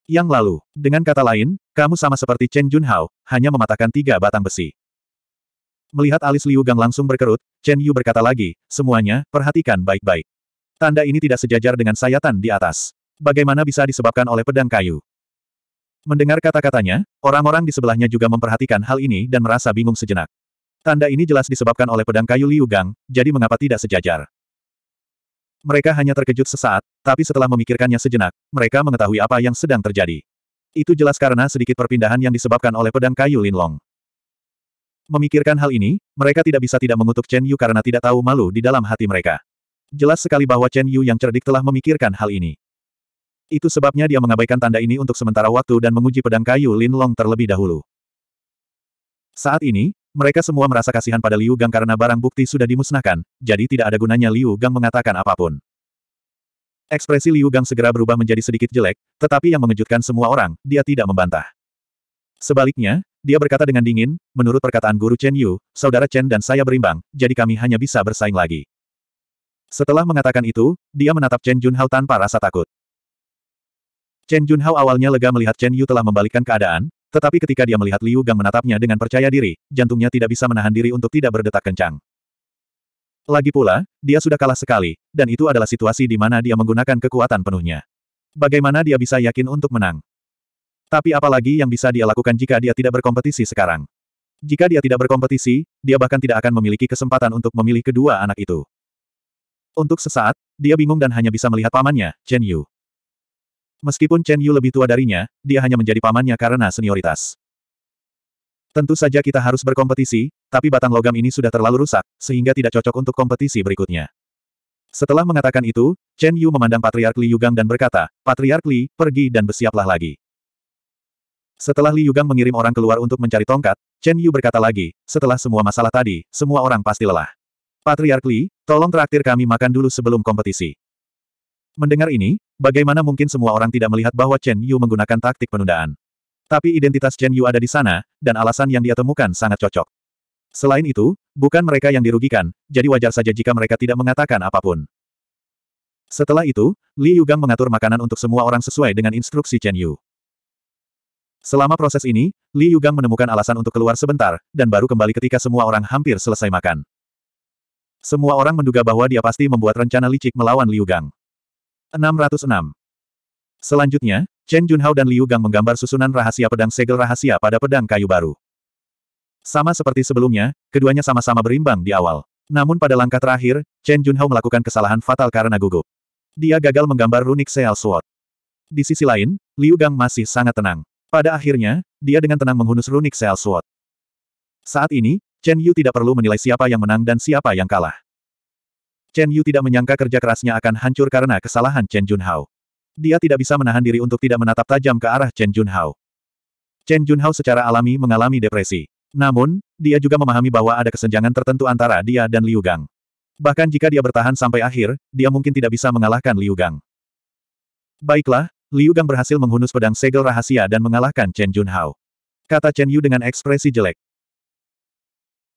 Yang lalu, dengan kata lain, kamu sama seperti Chen Junhao, hanya mematahkan tiga batang besi. Melihat alis Liu Gang langsung berkerut, Chen Yu berkata lagi, semuanya, perhatikan baik-baik. Tanda ini tidak sejajar dengan sayatan di atas. Bagaimana bisa disebabkan oleh pedang kayu? Mendengar kata-katanya, orang-orang di sebelahnya juga memperhatikan hal ini dan merasa bingung sejenak. Tanda ini jelas disebabkan oleh pedang kayu Liu Gang, jadi mengapa tidak sejajar? Mereka hanya terkejut sesaat, tapi setelah memikirkannya sejenak, mereka mengetahui apa yang sedang terjadi. Itu jelas karena sedikit perpindahan yang disebabkan oleh pedang kayu Linlong. Memikirkan hal ini, mereka tidak bisa tidak mengutuk Chen Yu karena tidak tahu malu di dalam hati mereka. Jelas sekali bahwa Chen Yu yang cerdik telah memikirkan hal ini. Itu sebabnya dia mengabaikan tanda ini untuk sementara waktu dan menguji pedang kayu Lin Long terlebih dahulu. Saat ini, mereka semua merasa kasihan pada Liu Gang karena barang bukti sudah dimusnahkan, jadi tidak ada gunanya Liu Gang mengatakan apapun. Ekspresi Liu Gang segera berubah menjadi sedikit jelek, tetapi yang mengejutkan semua orang, dia tidak membantah. Sebaliknya, dia berkata dengan dingin, menurut perkataan guru Chen Yu, saudara Chen dan saya berimbang, jadi kami hanya bisa bersaing lagi. Setelah mengatakan itu, dia menatap Chen Junhao tanpa rasa takut. Chen Junhao awalnya lega melihat Chen Yu telah membalikkan keadaan, tetapi ketika dia melihat Liu Gang menatapnya dengan percaya diri, jantungnya tidak bisa menahan diri untuk tidak berdetak kencang. Lagi pula, dia sudah kalah sekali, dan itu adalah situasi di mana dia menggunakan kekuatan penuhnya. Bagaimana dia bisa yakin untuk menang? Tapi apalagi yang bisa dia lakukan jika dia tidak berkompetisi sekarang? Jika dia tidak berkompetisi, dia bahkan tidak akan memiliki kesempatan untuk memilih kedua anak itu. Untuk sesaat, dia bingung dan hanya bisa melihat pamannya, Chen Yu. Meskipun Chen Yu lebih tua darinya, dia hanya menjadi pamannya karena senioritas. Tentu saja kita harus berkompetisi, tapi batang logam ini sudah terlalu rusak, sehingga tidak cocok untuk kompetisi berikutnya. Setelah mengatakan itu, Chen Yu memandang Patriark Li Yugang dan berkata, Patriark Li, pergi dan bersiaplah lagi. Setelah Li Yugang mengirim orang keluar untuk mencari tongkat, Chen Yu berkata lagi, setelah semua masalah tadi, semua orang pasti lelah. Patriark Li, Tolong traktir kami makan dulu sebelum kompetisi. Mendengar ini, bagaimana mungkin semua orang tidak melihat bahwa Chen Yu menggunakan taktik penundaan. Tapi identitas Chen Yu ada di sana, dan alasan yang dia temukan sangat cocok. Selain itu, bukan mereka yang dirugikan, jadi wajar saja jika mereka tidak mengatakan apapun. Setelah itu, Li Yugang mengatur makanan untuk semua orang sesuai dengan instruksi Chen Yu. Selama proses ini, Li Yugang menemukan alasan untuk keluar sebentar, dan baru kembali ketika semua orang hampir selesai makan. Semua orang menduga bahwa dia pasti membuat rencana licik melawan Liu Gang. 606. Selanjutnya, Chen Junhao dan Liu Gang menggambar susunan rahasia pedang segel rahasia pada pedang kayu baru. Sama seperti sebelumnya, keduanya sama-sama berimbang di awal. Namun pada langkah terakhir, Chen Junhao melakukan kesalahan fatal karena gugup. Dia gagal menggambar runik Seal Sword. Di sisi lain, Liu Gang masih sangat tenang. Pada akhirnya, dia dengan tenang menghunus runik Seal Sword. Saat ini, Chen Yu tidak perlu menilai siapa yang menang dan siapa yang kalah. Chen Yu tidak menyangka kerja kerasnya akan hancur karena kesalahan Chen Junhao. Dia tidak bisa menahan diri untuk tidak menatap tajam ke arah Chen Junhao. Chen Junhao secara alami mengalami depresi. Namun, dia juga memahami bahwa ada kesenjangan tertentu antara dia dan Liu Gang. Bahkan jika dia bertahan sampai akhir, dia mungkin tidak bisa mengalahkan Liu Gang. Baiklah, Liu Gang berhasil menghunus pedang segel rahasia dan mengalahkan Chen Junhao. Kata Chen Yu dengan ekspresi jelek.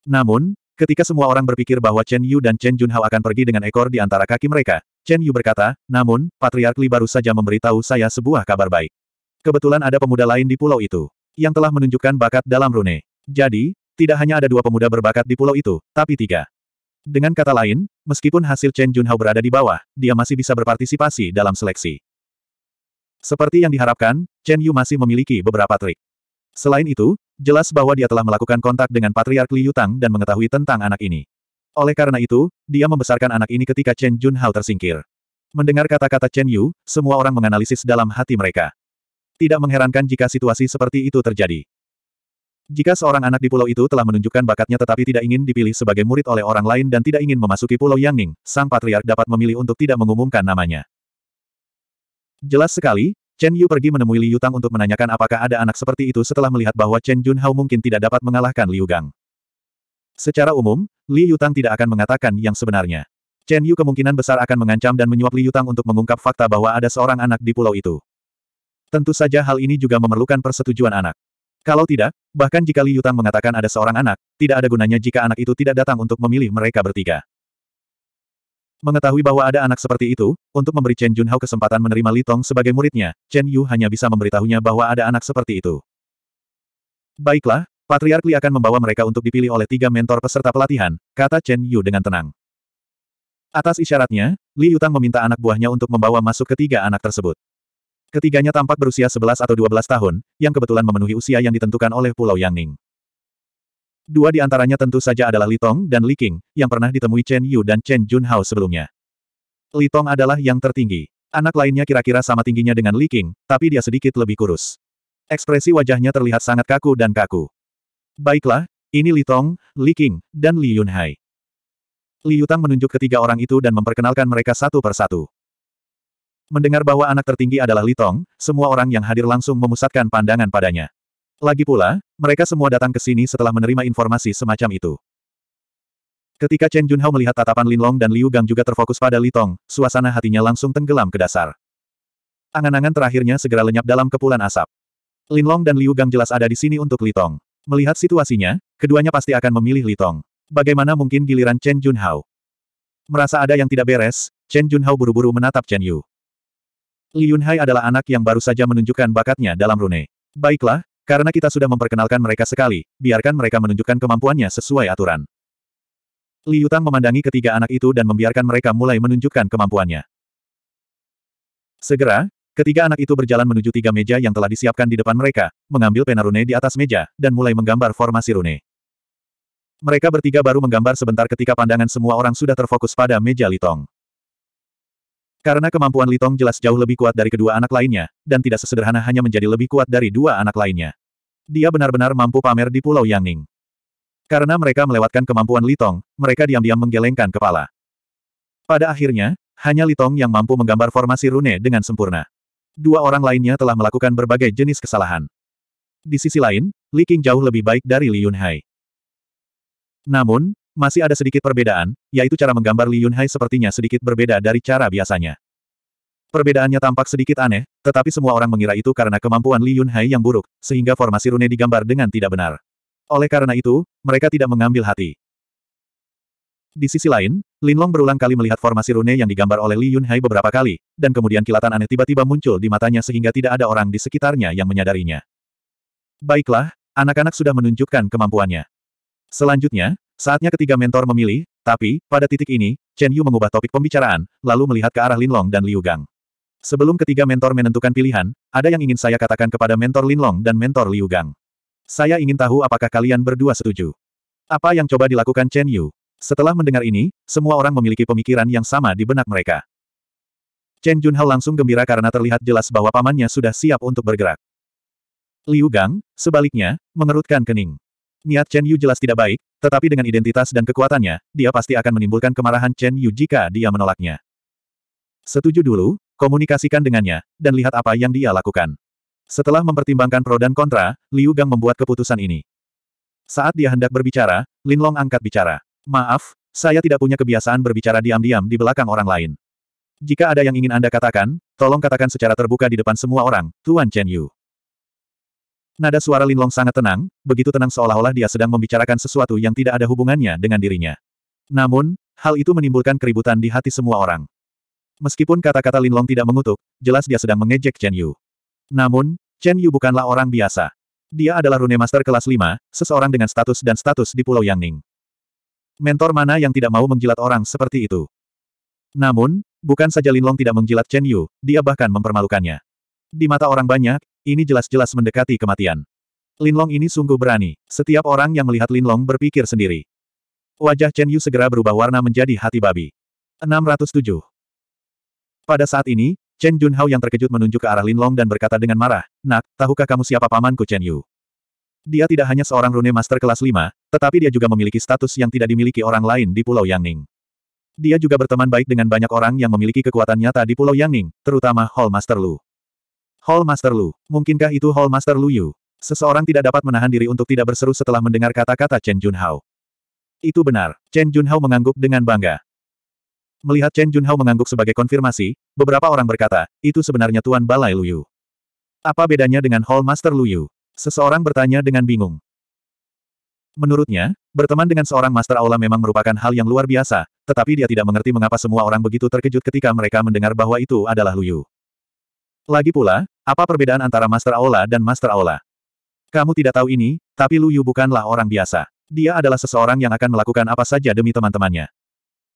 Namun, ketika semua orang berpikir bahwa Chen Yu dan Chen Junhao akan pergi dengan ekor di antara kaki mereka, Chen Yu berkata, namun, Patriark Li baru saja memberitahu saya sebuah kabar baik. Kebetulan ada pemuda lain di pulau itu, yang telah menunjukkan bakat dalam rune. Jadi, tidak hanya ada dua pemuda berbakat di pulau itu, tapi tiga. Dengan kata lain, meskipun hasil Chen Junhao berada di bawah, dia masih bisa berpartisipasi dalam seleksi. Seperti yang diharapkan, Chen Yu masih memiliki beberapa trik. Selain itu, jelas bahwa dia telah melakukan kontak dengan Patriark Liu Tang dan mengetahui tentang anak ini. Oleh karena itu, dia membesarkan anak ini ketika Chen Jun Hao tersingkir. Mendengar kata-kata Chen Yu, semua orang menganalisis dalam hati mereka. Tidak mengherankan jika situasi seperti itu terjadi. Jika seorang anak di pulau itu telah menunjukkan bakatnya tetapi tidak ingin dipilih sebagai murid oleh orang lain dan tidak ingin memasuki pulau Yangning, sang patriark dapat memilih untuk tidak mengumumkan namanya. Jelas sekali, Chen Yu pergi menemui Liu Tang untuk menanyakan apakah ada anak seperti itu setelah melihat bahwa Chen Junhao mungkin tidak dapat mengalahkan Liu Gang. Secara umum, Li Yutang tidak akan mengatakan yang sebenarnya. Chen Yu kemungkinan besar akan mengancam dan menyuap Li Yutang untuk mengungkap fakta bahwa ada seorang anak di pulau itu. Tentu saja hal ini juga memerlukan persetujuan anak. Kalau tidak, bahkan jika Li Yutang mengatakan ada seorang anak, tidak ada gunanya jika anak itu tidak datang untuk memilih mereka bertiga. Mengetahui bahwa ada anak seperti itu, untuk memberi Chen Junhao kesempatan menerima Li Tong sebagai muridnya, Chen Yu hanya bisa memberitahunya bahwa ada anak seperti itu. Baiklah, Patriark Li akan membawa mereka untuk dipilih oleh tiga mentor peserta pelatihan, kata Chen Yu dengan tenang. Atas isyaratnya, Li Yutang meminta anak buahnya untuk membawa masuk ketiga anak tersebut. Ketiganya tampak berusia 11 atau 12 tahun, yang kebetulan memenuhi usia yang ditentukan oleh Pulau Yangning. Dua di antaranya tentu saja adalah Litong dan Li Qing, yang pernah ditemui Chen Yu dan Chen Junhao sebelumnya. Litong adalah yang tertinggi. Anak lainnya kira-kira sama tingginya dengan Li Qing, tapi dia sedikit lebih kurus. Ekspresi wajahnya terlihat sangat kaku dan kaku. Baiklah, ini Litong, Li Qing, dan Li Yunhai. Li Yutang menunjuk ketiga orang itu dan memperkenalkan mereka satu persatu. Mendengar bahwa anak tertinggi adalah Litong, semua orang yang hadir langsung memusatkan pandangan padanya. Lagi pula, mereka semua datang ke sini setelah menerima informasi semacam itu. Ketika Chen Junhao melihat tatapan Lin Long dan Liu Gang juga terfokus pada Li Tong, suasana hatinya langsung tenggelam ke dasar. Angan-angan terakhirnya segera lenyap dalam kepulan asap. Lin Long dan Liu Gang jelas ada di sini untuk Li Tong. Melihat situasinya, keduanya pasti akan memilih Li Tong. Bagaimana mungkin giliran Chen Junhao? Merasa ada yang tidak beres, Chen Junhao buru-buru menatap Chen Yu. Li Yunhai adalah anak yang baru saja menunjukkan bakatnya dalam rune. Baiklah, karena kita sudah memperkenalkan mereka sekali, biarkan mereka menunjukkan kemampuannya sesuai aturan. Liu Tang memandangi ketiga anak itu dan membiarkan mereka mulai menunjukkan kemampuannya. Segera, ketiga anak itu berjalan menuju tiga meja yang telah disiapkan di depan mereka, mengambil pena rune di atas meja, dan mulai menggambar formasi rune. Mereka bertiga baru menggambar sebentar ketika pandangan semua orang sudah terfokus pada meja Litong. Karena kemampuan Litong jelas jauh lebih kuat dari kedua anak lainnya, dan tidak sesederhana hanya menjadi lebih kuat dari dua anak lainnya dia benar-benar mampu pamer di Pulau Yangning. Karena mereka melewatkan kemampuan Litong, mereka diam-diam menggelengkan kepala. Pada akhirnya, hanya Litong yang mampu menggambar formasi rune dengan sempurna. Dua orang lainnya telah melakukan berbagai jenis kesalahan. Di sisi lain, Li Qing jauh lebih baik dari Li Yunhai. Namun, masih ada sedikit perbedaan, yaitu cara menggambar Li Yunhai sepertinya sedikit berbeda dari cara biasanya. Perbedaannya tampak sedikit aneh, tetapi semua orang mengira itu karena kemampuan Li Yunhai yang buruk, sehingga formasi rune digambar dengan tidak benar. Oleh karena itu, mereka tidak mengambil hati. Di sisi lain, Linlong berulang kali melihat formasi rune yang digambar oleh Li Yunhai beberapa kali, dan kemudian kilatan aneh tiba-tiba muncul di matanya sehingga tidak ada orang di sekitarnya yang menyadarinya. Baiklah, anak-anak sudah menunjukkan kemampuannya. Selanjutnya, saatnya ketiga mentor memilih, tapi, pada titik ini, Chen Yu mengubah topik pembicaraan, lalu melihat ke arah Linlong dan Liu Gang. Sebelum ketiga mentor menentukan pilihan, ada yang ingin saya katakan kepada mentor Linlong dan mentor Liu Gang. Saya ingin tahu apakah kalian berdua setuju. Apa yang coba dilakukan Chen Yu? Setelah mendengar ini, semua orang memiliki pemikiran yang sama di benak mereka. Chen Junhao langsung gembira karena terlihat jelas bahwa pamannya sudah siap untuk bergerak. Liu Gang, sebaliknya, mengerutkan kening. Niat Chen Yu jelas tidak baik, tetapi dengan identitas dan kekuatannya, dia pasti akan menimbulkan kemarahan Chen Yu jika dia menolaknya. Setuju dulu, Komunikasikan dengannya, dan lihat apa yang dia lakukan. Setelah mempertimbangkan pro dan kontra, Liu Gang membuat keputusan ini. Saat dia hendak berbicara, Lin Long angkat bicara. Maaf, saya tidak punya kebiasaan berbicara diam-diam di belakang orang lain. Jika ada yang ingin Anda katakan, tolong katakan secara terbuka di depan semua orang, Tuan Chen Yu. Nada suara Lin Long sangat tenang, begitu tenang seolah-olah dia sedang membicarakan sesuatu yang tidak ada hubungannya dengan dirinya. Namun, hal itu menimbulkan keributan di hati semua orang. Meskipun kata-kata Linlong tidak mengutuk, jelas dia sedang mengejek Chen Yu. Namun, Chen Yu bukanlah orang biasa. Dia adalah Rune Master kelas 5, seseorang dengan status dan status di Pulau Yangning. Mentor mana yang tidak mau menjilat orang seperti itu? Namun, bukan saja Linlong tidak menjilat Chen Yu, dia bahkan mempermalukannya. Di mata orang banyak, ini jelas-jelas mendekati kematian. Linlong ini sungguh berani. Setiap orang yang melihat Linlong berpikir sendiri. Wajah Chen Yu segera berubah warna menjadi hati babi. 607. Pada saat ini, Chen Junhao yang terkejut menunjuk ke arah Linlong dan berkata dengan marah, Nak, tahukah kamu siapa pamanku Chen Yu? Dia tidak hanya seorang rune master kelas 5, tetapi dia juga memiliki status yang tidak dimiliki orang lain di Pulau Yangning. Dia juga berteman baik dengan banyak orang yang memiliki kekuatan nyata di Pulau Yangning, terutama Hall Master Lu. Hall Master Lu, mungkinkah itu Hall Master Lu Yu? Seseorang tidak dapat menahan diri untuk tidak berseru setelah mendengar kata-kata Chen Junhao. Itu benar, Chen Junhao mengangguk dengan bangga. Melihat Chen Junhao mengangguk sebagai konfirmasi, beberapa orang berkata, itu sebenarnya Tuan Balai Lu Yu. Apa bedanya dengan Hall Master Lu Yu?" Seseorang bertanya dengan bingung. Menurutnya, berteman dengan seorang Master Aula memang merupakan hal yang luar biasa, tetapi dia tidak mengerti mengapa semua orang begitu terkejut ketika mereka mendengar bahwa itu adalah Lu Yu. Lagi pula, apa perbedaan antara Master Aula dan Master Aula? Kamu tidak tahu ini, tapi Lu Yu bukanlah orang biasa. Dia adalah seseorang yang akan melakukan apa saja demi teman-temannya.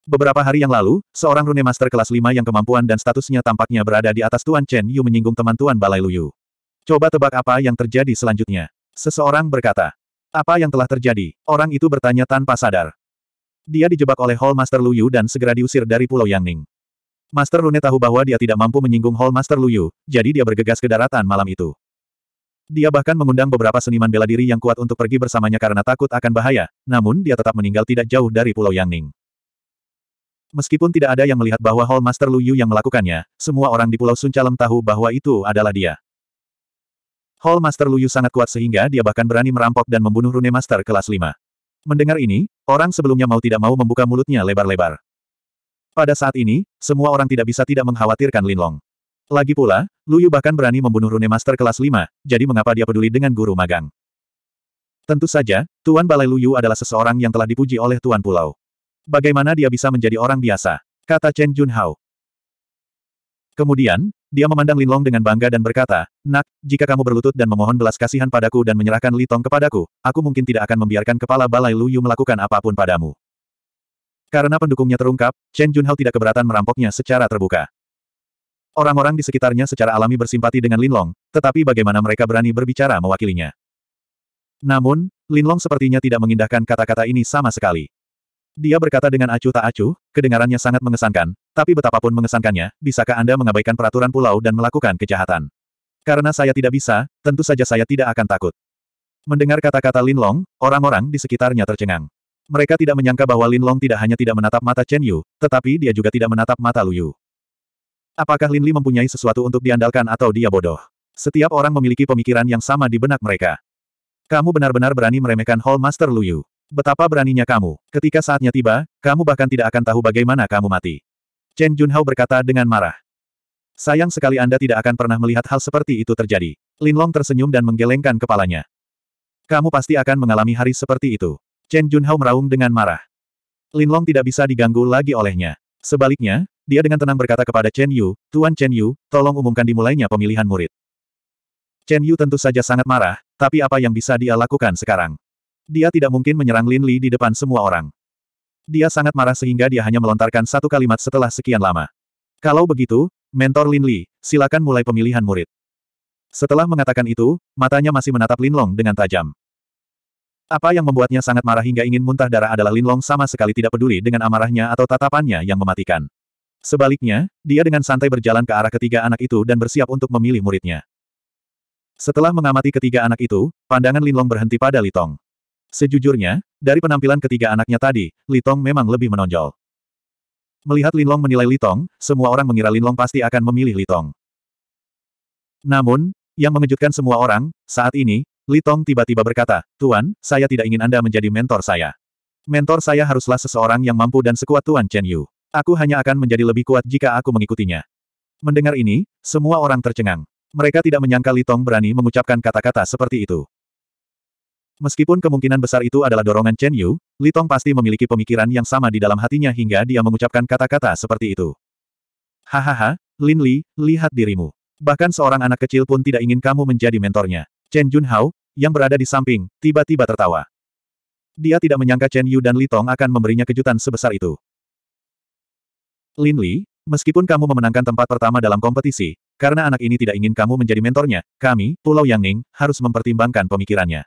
Beberapa hari yang lalu, seorang rune master kelas 5 yang kemampuan dan statusnya tampaknya berada di atas Tuan Chen Yu menyinggung teman Tuan Balai Luyu. Coba tebak apa yang terjadi selanjutnya. Seseorang berkata, apa yang telah terjadi? Orang itu bertanya tanpa sadar. Dia dijebak oleh Hall Master Luyu dan segera diusir dari Pulau Yangning. Master Rune tahu bahwa dia tidak mampu menyinggung Hall Master Luyu, jadi dia bergegas ke daratan malam itu. Dia bahkan mengundang beberapa seniman bela diri yang kuat untuk pergi bersamanya karena takut akan bahaya, namun dia tetap meninggal tidak jauh dari Pulau Yangning. Meskipun tidak ada yang melihat bahwa Hall Master Lu Yu yang melakukannya, semua orang di Pulau Suncalem tahu bahwa itu adalah dia. Hall Master Lu Yu sangat kuat sehingga dia bahkan berani merampok dan membunuh Rune Master kelas 5. Mendengar ini, orang sebelumnya mau tidak mau membuka mulutnya lebar-lebar. Pada saat ini, semua orang tidak bisa tidak mengkhawatirkan Lin Long. Lagi pula, Lu Yu bahkan berani membunuh Rune Master kelas 5, jadi mengapa dia peduli dengan guru magang? Tentu saja, Tuan Balai Lu Yu adalah seseorang yang telah dipuji oleh Tuan Pulau. Bagaimana dia bisa menjadi orang biasa? Kata Chen Junhao. Kemudian, dia memandang Linlong dengan bangga dan berkata, Nak, jika kamu berlutut dan memohon belas kasihan padaku dan menyerahkan Litong kepadaku, aku mungkin tidak akan membiarkan kepala Balai Lu Yu melakukan apapun padamu. Karena pendukungnya terungkap, Chen Junhao tidak keberatan merampoknya secara terbuka. Orang-orang di sekitarnya secara alami bersimpati dengan Linlong, tetapi bagaimana mereka berani berbicara mewakilinya. Namun, Linlong sepertinya tidak mengindahkan kata-kata ini sama sekali. Dia berkata dengan acuh tak acuh, kedengarannya sangat mengesankan, tapi betapapun mengesankannya, bisakah Anda mengabaikan peraturan pulau dan melakukan kejahatan? Karena saya tidak bisa, tentu saja saya tidak akan takut. Mendengar kata-kata Lin Long, orang-orang di sekitarnya tercengang. Mereka tidak menyangka bahwa Lin Long tidak hanya tidak menatap mata Chen Yu, tetapi dia juga tidak menatap mata Lu Yu. Apakah Lin Li mempunyai sesuatu untuk diandalkan atau dia bodoh? Setiap orang memiliki pemikiran yang sama di benak mereka. Kamu benar-benar berani meremehkan Hall Master Lu Yu. Betapa beraninya kamu. Ketika saatnya tiba, kamu bahkan tidak akan tahu bagaimana kamu mati. Chen Junhao berkata dengan marah. Sayang sekali Anda tidak akan pernah melihat hal seperti itu terjadi. Lin Long tersenyum dan menggelengkan kepalanya. Kamu pasti akan mengalami hari seperti itu. Chen Junhao meraung dengan marah. Lin Long tidak bisa diganggu lagi olehnya. Sebaliknya, dia dengan tenang berkata kepada Chen Yu, Tuan Chen Yu, tolong umumkan dimulainya pemilihan murid. Chen Yu tentu saja sangat marah, tapi apa yang bisa dia lakukan sekarang? Dia tidak mungkin menyerang Lin Li di depan semua orang. Dia sangat marah sehingga dia hanya melontarkan satu kalimat setelah sekian lama. Kalau begitu, mentor Lin Li, silakan mulai pemilihan murid. Setelah mengatakan itu, matanya masih menatap Lin Long dengan tajam. Apa yang membuatnya sangat marah hingga ingin muntah darah adalah Lin Long sama sekali tidak peduli dengan amarahnya atau tatapannya yang mematikan. Sebaliknya, dia dengan santai berjalan ke arah ketiga anak itu dan bersiap untuk memilih muridnya. Setelah mengamati ketiga anak itu, pandangan Lin Long berhenti pada Litong. Sejujurnya, dari penampilan ketiga anaknya tadi, Litong memang lebih menonjol. Melihat Linlong menilai Litong, semua orang mengira Linlong pasti akan memilih Litong. Namun, yang mengejutkan semua orang, saat ini, Litong tiba-tiba berkata, Tuan, saya tidak ingin Anda menjadi mentor saya. Mentor saya haruslah seseorang yang mampu dan sekuat Tuan Chen Yu. Aku hanya akan menjadi lebih kuat jika aku mengikutinya. Mendengar ini, semua orang tercengang. Mereka tidak menyangka Litong berani mengucapkan kata-kata seperti itu. Meskipun kemungkinan besar itu adalah dorongan Chen Yu, Li Tong pasti memiliki pemikiran yang sama di dalam hatinya hingga dia mengucapkan kata-kata seperti itu. Hahaha, Lin Li, lihat dirimu. Bahkan seorang anak kecil pun tidak ingin kamu menjadi mentornya. Chen Junhao, yang berada di samping, tiba-tiba tertawa. Dia tidak menyangka Chen Yu dan Li Tong akan memberinya kejutan sebesar itu. Lin Li, meskipun kamu memenangkan tempat pertama dalam kompetisi, karena anak ini tidak ingin kamu menjadi mentornya, kami, Pulau Yang Ning, harus mempertimbangkan pemikirannya.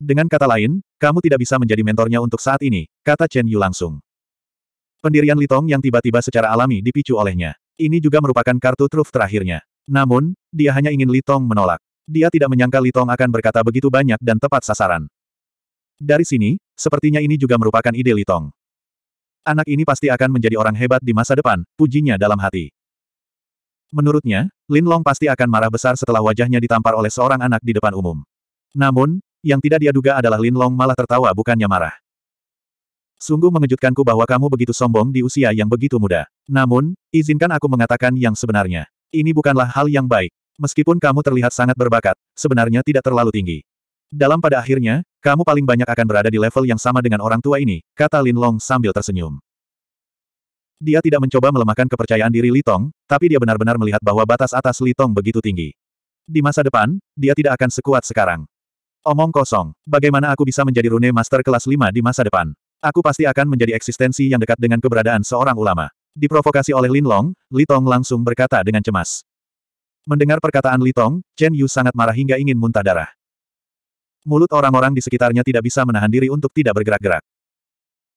Dengan kata lain, kamu tidak bisa menjadi mentornya untuk saat ini, kata Chen Yu langsung. Pendirian Litong yang tiba-tiba secara alami dipicu olehnya. Ini juga merupakan kartu truf terakhirnya. Namun, dia hanya ingin Litong menolak. Dia tidak menyangka Litong akan berkata begitu banyak dan tepat sasaran. Dari sini, sepertinya ini juga merupakan ide Litong. Anak ini pasti akan menjadi orang hebat di masa depan, pujinya dalam hati. Menurutnya, Lin Long pasti akan marah besar setelah wajahnya ditampar oleh seorang anak di depan umum. Namun, yang tidak dia duga adalah Lin Long malah tertawa bukannya marah. Sungguh mengejutkanku bahwa kamu begitu sombong di usia yang begitu muda. Namun, izinkan aku mengatakan yang sebenarnya. Ini bukanlah hal yang baik. Meskipun kamu terlihat sangat berbakat, sebenarnya tidak terlalu tinggi. Dalam pada akhirnya, kamu paling banyak akan berada di level yang sama dengan orang tua ini, kata Lin Long sambil tersenyum. Dia tidak mencoba melemahkan kepercayaan diri Litong, tapi dia benar-benar melihat bahwa batas atas Litong begitu tinggi. Di masa depan, dia tidak akan sekuat sekarang. Omong kosong, bagaimana aku bisa menjadi rune master kelas 5 di masa depan? Aku pasti akan menjadi eksistensi yang dekat dengan keberadaan seorang ulama. Diprovokasi oleh Lin Long, Li Tong langsung berkata dengan cemas. Mendengar perkataan Li Tong, Chen Yu sangat marah hingga ingin muntah darah. Mulut orang-orang di sekitarnya tidak bisa menahan diri untuk tidak bergerak-gerak.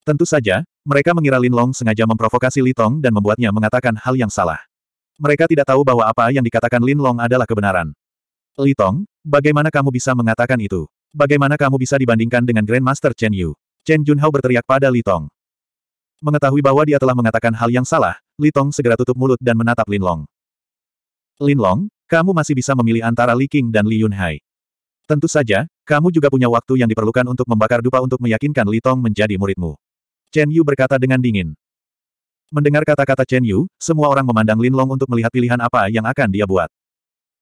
Tentu saja, mereka mengira Lin Long sengaja memprovokasi Li Tong dan membuatnya mengatakan hal yang salah. Mereka tidak tahu bahwa apa yang dikatakan Lin Long adalah kebenaran. Litong, bagaimana kamu bisa mengatakan itu? Bagaimana kamu bisa dibandingkan dengan Grandmaster Chen Yu? Chen Junhao berteriak pada Litong. Mengetahui bahwa dia telah mengatakan hal yang salah, Litong segera tutup mulut dan menatap Lin Long. Lin Long, kamu masih bisa memilih antara Li Qing dan Li Yunhai. Tentu saja, kamu juga punya waktu yang diperlukan untuk membakar dupa untuk meyakinkan Litong menjadi muridmu. Chen Yu berkata dengan dingin. Mendengar kata-kata Chen Yu, semua orang memandang Lin Long untuk melihat pilihan apa yang akan dia buat.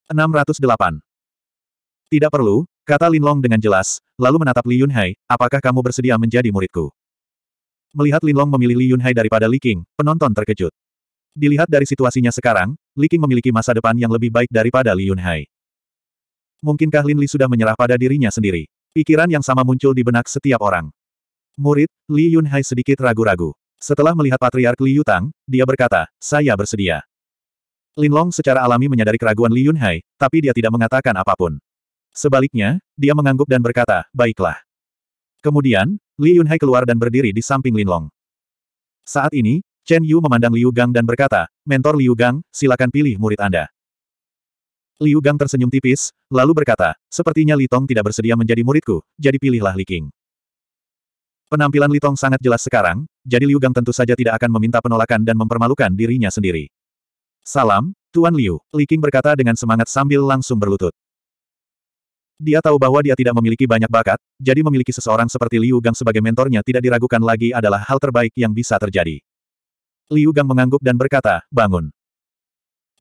608. Tidak perlu, kata Linlong dengan jelas, lalu menatap Li Yunhai, apakah kamu bersedia menjadi muridku? Melihat Linlong memilih Li Yunhai daripada Li King, penonton terkejut. Dilihat dari situasinya sekarang, Li King memiliki masa depan yang lebih baik daripada Li Yunhai. Mungkinkah Lin Li sudah menyerah pada dirinya sendiri? Pikiran yang sama muncul di benak setiap orang. Murid, Li Yunhai sedikit ragu-ragu. Setelah melihat Patriark Li Yutang, dia berkata, saya bersedia. Linlong secara alami menyadari keraguan Li Yunhai, tapi dia tidak mengatakan apapun. Sebaliknya, dia mengangguk dan berkata, baiklah. Kemudian, Li Yunhai keluar dan berdiri di samping Linlong. Saat ini, Chen Yu memandang Liu Gang dan berkata, mentor Liu Gang, silakan pilih murid Anda. Liu Gang tersenyum tipis, lalu berkata, sepertinya Li Tong tidak bersedia menjadi muridku, jadi pilihlah Li King. Penampilan Li Tong sangat jelas sekarang, jadi Liu Gang tentu saja tidak akan meminta penolakan dan mempermalukan dirinya sendiri. Salam, Tuan Liu, Li King berkata dengan semangat sambil langsung berlutut. Dia tahu bahwa dia tidak memiliki banyak bakat, jadi memiliki seseorang seperti Liu Gang sebagai mentornya tidak diragukan lagi adalah hal terbaik yang bisa terjadi. Liu Gang mengangguk dan berkata, bangun.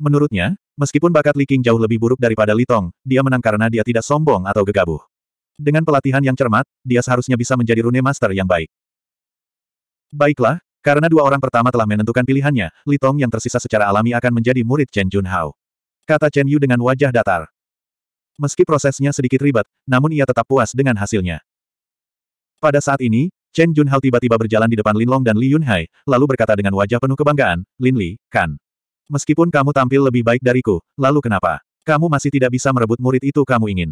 Menurutnya, meskipun bakat Li King jauh lebih buruk daripada Li Tong, dia menang karena dia tidak sombong atau gegabah. Dengan pelatihan yang cermat, dia seharusnya bisa menjadi rune master yang baik. Baiklah, karena dua orang pertama telah menentukan pilihannya, Li Tong yang tersisa secara alami akan menjadi murid Chen Junhao. Kata Chen Yu dengan wajah datar. Meski prosesnya sedikit ribet, namun ia tetap puas dengan hasilnya. Pada saat ini, Chen Junhao tiba-tiba berjalan di depan Lin Long dan Li Yunhai, lalu berkata dengan wajah penuh kebanggaan, Lin Li, kan. Meskipun kamu tampil lebih baik dariku, lalu kenapa? Kamu masih tidak bisa merebut murid itu kamu ingin.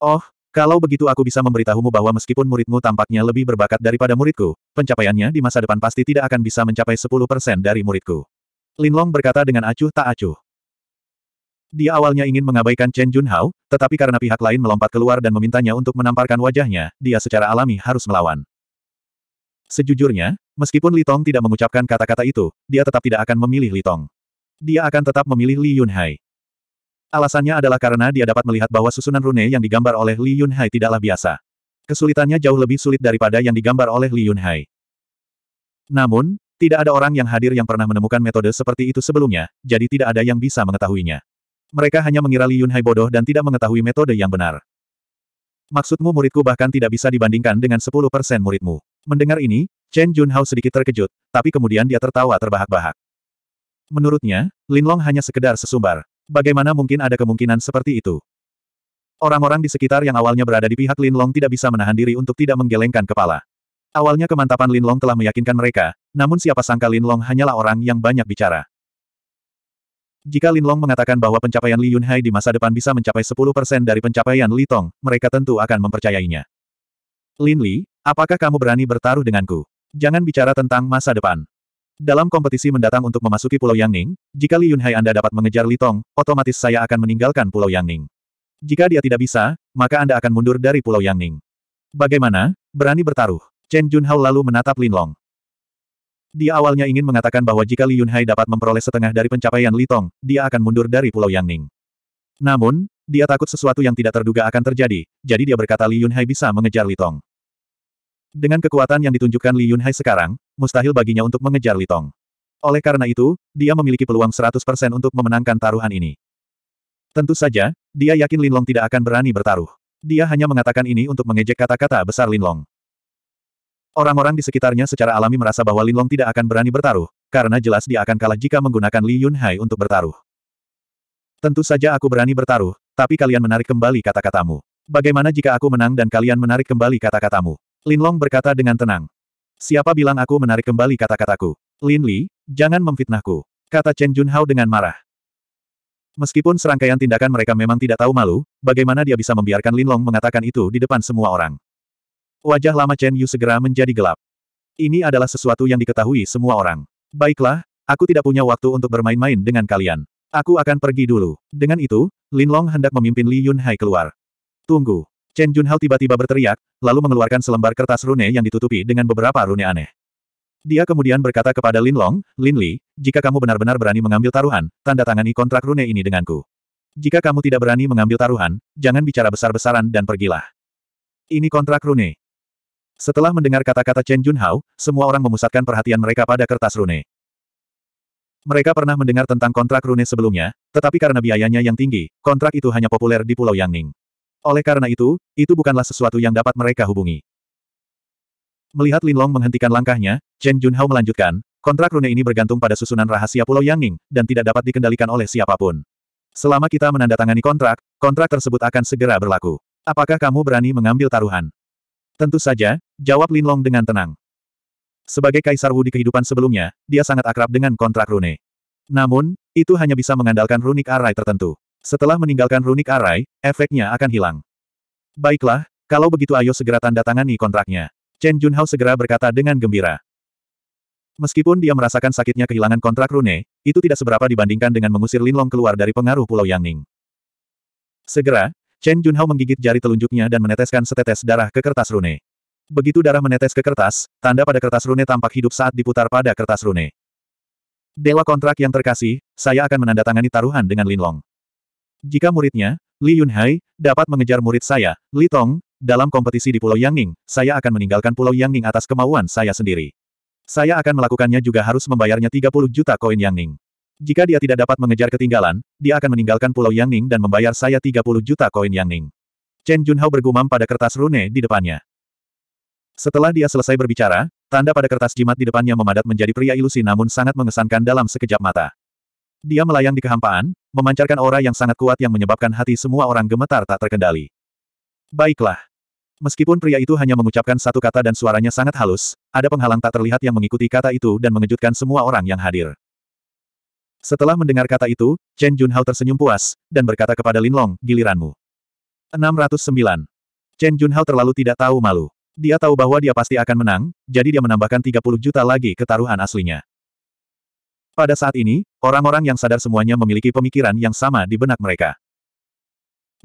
Oh, kalau begitu aku bisa memberitahumu bahwa meskipun muridmu tampaknya lebih berbakat daripada muridku, pencapaiannya di masa depan pasti tidak akan bisa mencapai 10% dari muridku. Linlong berkata dengan acuh tak acuh. Dia awalnya ingin mengabaikan Chen Junhao, tetapi karena pihak lain melompat keluar dan memintanya untuk menamparkan wajahnya, dia secara alami harus melawan. Sejujurnya, meskipun Li Tong tidak mengucapkan kata-kata itu, dia tetap tidak akan memilih Li Tong. Dia akan tetap memilih Li Yunhai. Alasannya adalah karena dia dapat melihat bahwa susunan rune yang digambar oleh Li Yunhai tidaklah biasa. Kesulitannya jauh lebih sulit daripada yang digambar oleh Li Yunhai. Namun, tidak ada orang yang hadir yang pernah menemukan metode seperti itu sebelumnya, jadi tidak ada yang bisa mengetahuinya. Mereka hanya mengira Li Yunhai bodoh dan tidak mengetahui metode yang benar. Maksudmu muridku bahkan tidak bisa dibandingkan dengan 10% muridmu. Mendengar ini, Chen Junhao sedikit terkejut, tapi kemudian dia tertawa terbahak-bahak. Menurutnya, Linlong hanya sekedar sesumbar. Bagaimana mungkin ada kemungkinan seperti itu? Orang-orang di sekitar yang awalnya berada di pihak Lin Long tidak bisa menahan diri untuk tidak menggelengkan kepala. Awalnya kemantapan Lin Long telah meyakinkan mereka, namun siapa sangka Lin Long hanyalah orang yang banyak bicara. Jika Lin Long mengatakan bahwa pencapaian Li Yunhai di masa depan bisa mencapai 10% dari pencapaian Li Tong, mereka tentu akan mempercayainya. Lin Li, apakah kamu berani bertaruh denganku? Jangan bicara tentang masa depan. Dalam kompetisi mendatang untuk memasuki Pulau Yangning, jika Li Yunhai Anda dapat mengejar Li Tong, otomatis saya akan meninggalkan Pulau Yangning. Jika dia tidak bisa, maka Anda akan mundur dari Pulau Yangning. Bagaimana? Berani bertaruh. Chen Junhao lalu menatap Lin Long. Dia awalnya ingin mengatakan bahwa jika Li Yunhai dapat memperoleh setengah dari pencapaian Li Tong, dia akan mundur dari Pulau Yangning. Namun, dia takut sesuatu yang tidak terduga akan terjadi, jadi dia berkata Li Yunhai bisa mengejar Li Tong. Dengan kekuatan yang ditunjukkan Li Yunhai sekarang, mustahil baginya untuk mengejar Li Tong. Oleh karena itu, dia memiliki peluang 100% untuk memenangkan taruhan ini. Tentu saja, dia yakin Lin Long tidak akan berani bertaruh. Dia hanya mengatakan ini untuk mengejek kata-kata besar Lin Long. Orang-orang di sekitarnya secara alami merasa bahwa Lin Long tidak akan berani bertaruh, karena jelas dia akan kalah jika menggunakan Li Yunhai untuk bertaruh. Tentu saja aku berani bertaruh, tapi kalian menarik kembali kata-katamu. Bagaimana jika aku menang dan kalian menarik kembali kata-katamu? Linlong berkata dengan tenang. Siapa bilang aku menarik kembali kata-kataku? Lin Li, jangan memfitnahku. Kata Chen Junhao dengan marah. Meskipun serangkaian tindakan mereka memang tidak tahu malu, bagaimana dia bisa membiarkan Linlong mengatakan itu di depan semua orang. Wajah lama Chen Yu segera menjadi gelap. Ini adalah sesuatu yang diketahui semua orang. Baiklah, aku tidak punya waktu untuk bermain-main dengan kalian. Aku akan pergi dulu. Dengan itu, Linlong hendak memimpin Li Yunhai keluar. Tunggu. Chen Junhao tiba-tiba berteriak, lalu mengeluarkan selembar kertas rune yang ditutupi dengan beberapa rune aneh. Dia kemudian berkata kepada Lin Long, Lin Li, jika kamu benar-benar berani mengambil taruhan, tanda tangani kontrak rune ini denganku. Jika kamu tidak berani mengambil taruhan, jangan bicara besar-besaran dan pergilah. Ini kontrak rune. Setelah mendengar kata-kata Chen Junhao, semua orang memusatkan perhatian mereka pada kertas rune. Mereka pernah mendengar tentang kontrak rune sebelumnya, tetapi karena biayanya yang tinggi, kontrak itu hanya populer di Pulau Yangning. Oleh karena itu, itu bukanlah sesuatu yang dapat mereka hubungi. Melihat Linlong menghentikan langkahnya, Chen Junhao melanjutkan, kontrak rune ini bergantung pada susunan rahasia Pulau Yangning, dan tidak dapat dikendalikan oleh siapapun. Selama kita menandatangani kontrak, kontrak tersebut akan segera berlaku. Apakah kamu berani mengambil taruhan? Tentu saja, jawab Linlong dengan tenang. Sebagai Kaisar Wu di kehidupan sebelumnya, dia sangat akrab dengan kontrak rune. Namun, itu hanya bisa mengandalkan runik arai tertentu. Setelah meninggalkan runik arai, efeknya akan hilang. Baiklah, kalau begitu ayo segera tanda tangani kontraknya. Chen Junhao segera berkata dengan gembira. Meskipun dia merasakan sakitnya kehilangan kontrak Rune, itu tidak seberapa dibandingkan dengan mengusir Linlong keluar dari pengaruh Pulau Yangning. Segera, Chen Junhao menggigit jari telunjuknya dan meneteskan setetes darah ke kertas Rune. Begitu darah menetes ke kertas, tanda pada kertas Rune tampak hidup saat diputar pada kertas Rune. Dewa kontrak yang terkasih, saya akan menandatangani taruhan dengan Linlong. Jika muridnya, Li Yunhai, dapat mengejar murid saya, Li Tong, dalam kompetisi di Pulau Yangning, saya akan meninggalkan Pulau Yangning atas kemauan saya sendiri. Saya akan melakukannya juga harus membayarnya 30 juta koin Yangning. Jika dia tidak dapat mengejar ketinggalan, dia akan meninggalkan Pulau Yangning dan membayar saya 30 juta koin Yangning. Chen Junhao bergumam pada kertas rune di depannya. Setelah dia selesai berbicara, tanda pada kertas jimat di depannya memadat menjadi pria ilusi namun sangat mengesankan dalam sekejap mata. Dia melayang di kehampaan, memancarkan aura yang sangat kuat yang menyebabkan hati semua orang gemetar tak terkendali. Baiklah. Meskipun pria itu hanya mengucapkan satu kata dan suaranya sangat halus, ada penghalang tak terlihat yang mengikuti kata itu dan mengejutkan semua orang yang hadir. Setelah mendengar kata itu, Chen Junhao tersenyum puas, dan berkata kepada Linlong, giliranmu. 609. Chen Junhao terlalu tidak tahu malu. Dia tahu bahwa dia pasti akan menang, jadi dia menambahkan 30 juta lagi ke taruhan aslinya. Pada saat ini, orang-orang yang sadar semuanya memiliki pemikiran yang sama di benak mereka.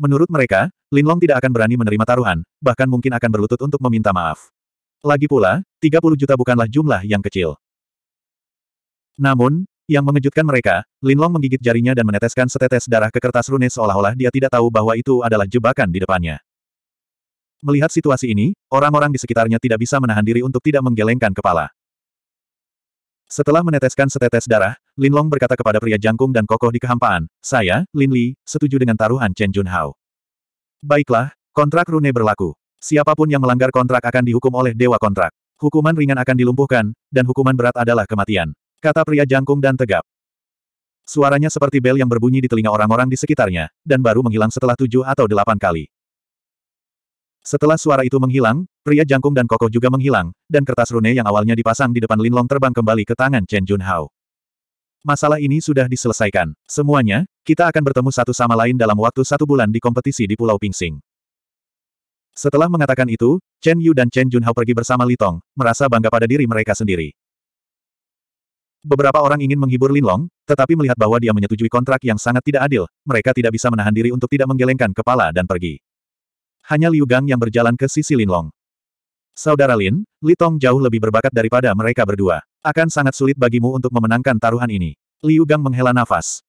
Menurut mereka, Linlong tidak akan berani menerima taruhan, bahkan mungkin akan berlutut untuk meminta maaf. Lagi pula, 30 juta bukanlah jumlah yang kecil. Namun, yang mengejutkan mereka, Linlong menggigit jarinya dan meneteskan setetes darah ke kertas rune seolah-olah dia tidak tahu bahwa itu adalah jebakan di depannya. Melihat situasi ini, orang-orang di sekitarnya tidak bisa menahan diri untuk tidak menggelengkan kepala. Setelah meneteskan setetes darah, Lin Long berkata kepada pria jangkung dan kokoh di kehampaan, saya, Lin Li, setuju dengan taruhan Chen Junhao. Baiklah, kontrak rune berlaku. Siapapun yang melanggar kontrak akan dihukum oleh dewa kontrak. Hukuman ringan akan dilumpuhkan, dan hukuman berat adalah kematian. Kata pria jangkung dan tegap. Suaranya seperti bel yang berbunyi di telinga orang-orang di sekitarnya, dan baru menghilang setelah tujuh atau delapan kali. Setelah suara itu menghilang, pria jangkung dan kokoh juga menghilang, dan kertas rune yang awalnya dipasang di depan Linlong terbang kembali ke tangan Chen Junhao. Masalah ini sudah diselesaikan. Semuanya, kita akan bertemu satu sama lain dalam waktu satu bulan di kompetisi di Pulau Pingsing. Setelah mengatakan itu, Chen Yu dan Chen Junhao pergi bersama Litong, merasa bangga pada diri mereka sendiri. Beberapa orang ingin menghibur Lin Long, tetapi melihat bahwa dia menyetujui kontrak yang sangat tidak adil, mereka tidak bisa menahan diri untuk tidak menggelengkan kepala dan pergi hanya Liu Gang yang berjalan ke sisi Linlong. Saudara Lin, Litong jauh lebih berbakat daripada mereka berdua. Akan sangat sulit bagimu untuk memenangkan taruhan ini. Liu Gang menghela nafas.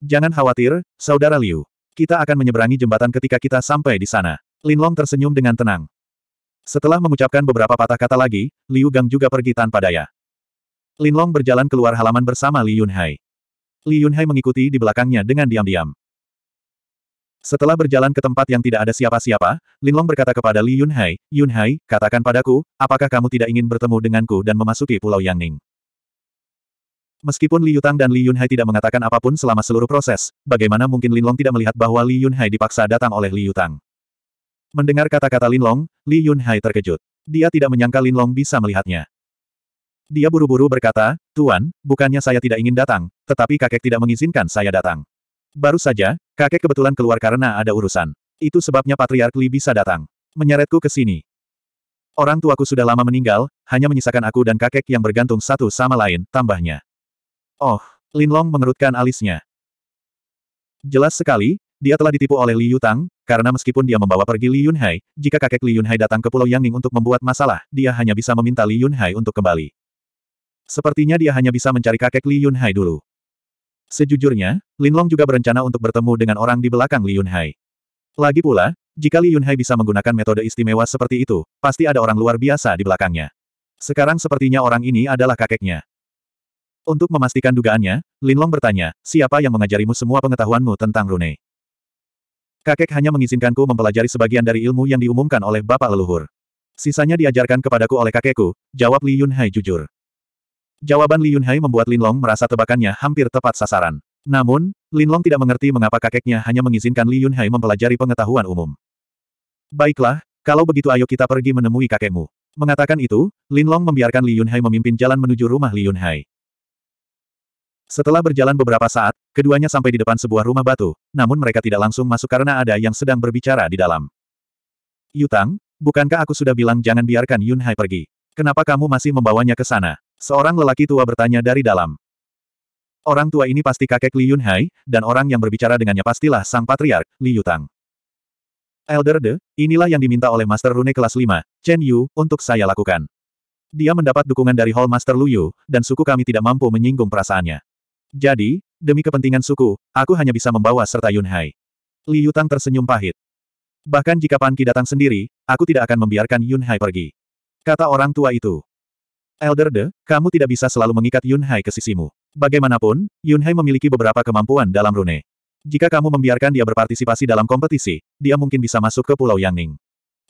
Jangan khawatir, Saudara Liu. Kita akan menyeberangi jembatan ketika kita sampai di sana. Linlong tersenyum dengan tenang. Setelah mengucapkan beberapa patah kata lagi, Liu Gang juga pergi tanpa daya. Linlong berjalan keluar halaman bersama Li Yunhai. Li Yunhai mengikuti di belakangnya dengan diam-diam. Setelah berjalan ke tempat yang tidak ada siapa-siapa, Linlong berkata kepada Li Yunhai, Yunhai, katakan padaku, apakah kamu tidak ingin bertemu denganku dan memasuki Pulau Yangning? Meskipun Li Yutang dan Li Yunhai tidak mengatakan apapun selama seluruh proses, bagaimana mungkin Linlong tidak melihat bahwa Li Yunhai dipaksa datang oleh Li Yutang? Mendengar kata-kata Linlong, Li Yunhai terkejut. Dia tidak menyangka Linlong bisa melihatnya. Dia buru-buru berkata, Tuan, bukannya saya tidak ingin datang, tetapi kakek tidak mengizinkan saya datang. Baru saja, Kakek kebetulan keluar karena ada urusan. Itu sebabnya Patriark Li bisa datang. Menyeretku ke sini. Orang tuaku sudah lama meninggal, hanya menyisakan aku dan kakek yang bergantung satu sama lain, tambahnya. Oh, Linlong mengerutkan alisnya. Jelas sekali, dia telah ditipu oleh Li Yutang, karena meskipun dia membawa pergi Li Yunhai, jika kakek Li Yunhai datang ke Pulau Yangning untuk membuat masalah, dia hanya bisa meminta Li Yunhai untuk kembali. Sepertinya dia hanya bisa mencari kakek Li Yunhai dulu. Sejujurnya, Linlong juga berencana untuk bertemu dengan orang di belakang Li Yunhai. Lagi pula, jika Li Yunhai bisa menggunakan metode istimewa seperti itu, pasti ada orang luar biasa di belakangnya. Sekarang sepertinya orang ini adalah kakeknya. Untuk memastikan dugaannya, Linlong bertanya, siapa yang mengajarimu semua pengetahuanmu tentang Rune? Kakek hanya mengizinkanku mempelajari sebagian dari ilmu yang diumumkan oleh Bapak Leluhur. Sisanya diajarkan kepadaku oleh kakekku, jawab Li Yunhai jujur. Jawaban Li Yunhai membuat Linlong merasa tebakannya hampir tepat sasaran. Namun, Linlong tidak mengerti mengapa kakeknya hanya mengizinkan Li Yunhai mempelajari pengetahuan umum. Baiklah, kalau begitu ayo kita pergi menemui kakekmu. Mengatakan itu, Linlong membiarkan Li Yunhai memimpin jalan menuju rumah Li Yunhai. Setelah berjalan beberapa saat, keduanya sampai di depan sebuah rumah batu, namun mereka tidak langsung masuk karena ada yang sedang berbicara di dalam. Yutang, bukankah aku sudah bilang jangan biarkan Yunhai pergi? Kenapa kamu masih membawanya ke sana? Seorang lelaki tua bertanya dari dalam. Orang tua ini pasti kakek Li Yunhai, dan orang yang berbicara dengannya pastilah sang patriark, Li Yutang. Elder De, inilah yang diminta oleh Master Rune kelas 5, Chen Yu, untuk saya lakukan. Dia mendapat dukungan dari Hall Master Lu Yu, dan suku kami tidak mampu menyinggung perasaannya. Jadi, demi kepentingan suku, aku hanya bisa membawa serta Yunhai. Li Yutang tersenyum pahit. Bahkan jika Panki datang sendiri, aku tidak akan membiarkan Yunhai pergi. Kata orang tua itu. Elder De, kamu tidak bisa selalu mengikat Yun Hai ke sisimu. Bagaimanapun, Yun Hai memiliki beberapa kemampuan dalam rune. Jika kamu membiarkan dia berpartisipasi dalam kompetisi, dia mungkin bisa masuk ke Pulau Yangning.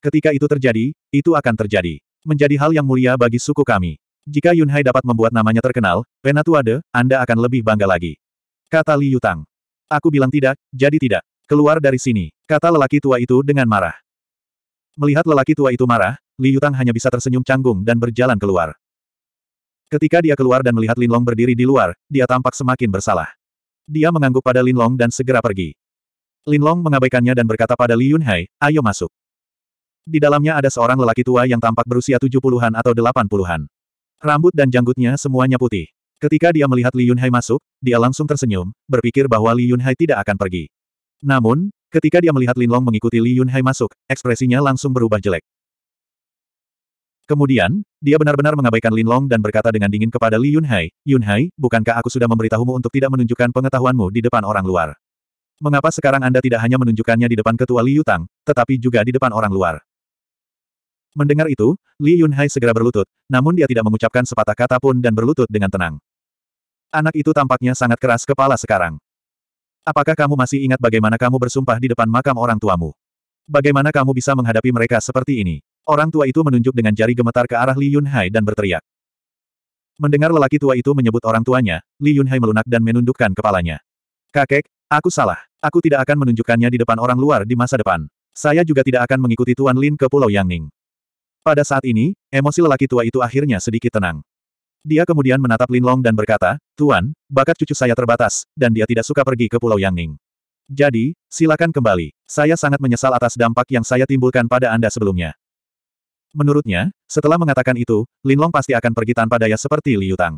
Ketika itu terjadi, itu akan terjadi. Menjadi hal yang mulia bagi suku kami. Jika Yun Hai dapat membuat namanya terkenal, Penatua De, Anda akan lebih bangga lagi. Kata Li Yutang. Aku bilang tidak, jadi tidak. Keluar dari sini, kata lelaki tua itu dengan marah. Melihat lelaki tua itu marah, Li Yutang hanya bisa tersenyum canggung dan berjalan keluar. Ketika dia keluar dan melihat Linlong berdiri di luar, dia tampak semakin bersalah. Dia mengangguk pada Linlong dan segera pergi. Linlong mengabaikannya dan berkata pada Li Yunhai, ayo masuk. Di dalamnya ada seorang lelaki tua yang tampak berusia tujuh puluhan atau delapan puluhan. Rambut dan janggutnya semuanya putih. Ketika dia melihat Li Yunhai masuk, dia langsung tersenyum, berpikir bahwa Li Yunhai tidak akan pergi. Namun, ketika dia melihat Linlong mengikuti Li Yunhai masuk, ekspresinya langsung berubah jelek. Kemudian, dia benar-benar mengabaikan Lin Long dan berkata dengan dingin kepada Li Yunhai, Yunhai, bukankah aku sudah memberitahumu untuk tidak menunjukkan pengetahuanmu di depan orang luar? Mengapa sekarang Anda tidak hanya menunjukkannya di depan ketua Li Yutang, tetapi juga di depan orang luar? Mendengar itu, Li Yunhai segera berlutut, namun dia tidak mengucapkan sepatah kata pun dan berlutut dengan tenang. Anak itu tampaknya sangat keras kepala sekarang. Apakah kamu masih ingat bagaimana kamu bersumpah di depan makam orang tuamu? Bagaimana kamu bisa menghadapi mereka seperti ini? Orang tua itu menunjuk dengan jari gemetar ke arah Li Yunhai dan berteriak. Mendengar lelaki tua itu menyebut orang tuanya, Li Yunhai melunak dan menundukkan kepalanya. Kakek, aku salah. Aku tidak akan menunjukkannya di depan orang luar di masa depan. Saya juga tidak akan mengikuti Tuan Lin ke Pulau Yangning. Pada saat ini, emosi lelaki tua itu akhirnya sedikit tenang. Dia kemudian menatap Lin Long dan berkata, Tuan, bakat cucu saya terbatas, dan dia tidak suka pergi ke Pulau Yangning. Jadi, silakan kembali. Saya sangat menyesal atas dampak yang saya timbulkan pada Anda sebelumnya. Menurutnya, setelah mengatakan itu, Linlong pasti akan pergi tanpa daya seperti Liu Tang.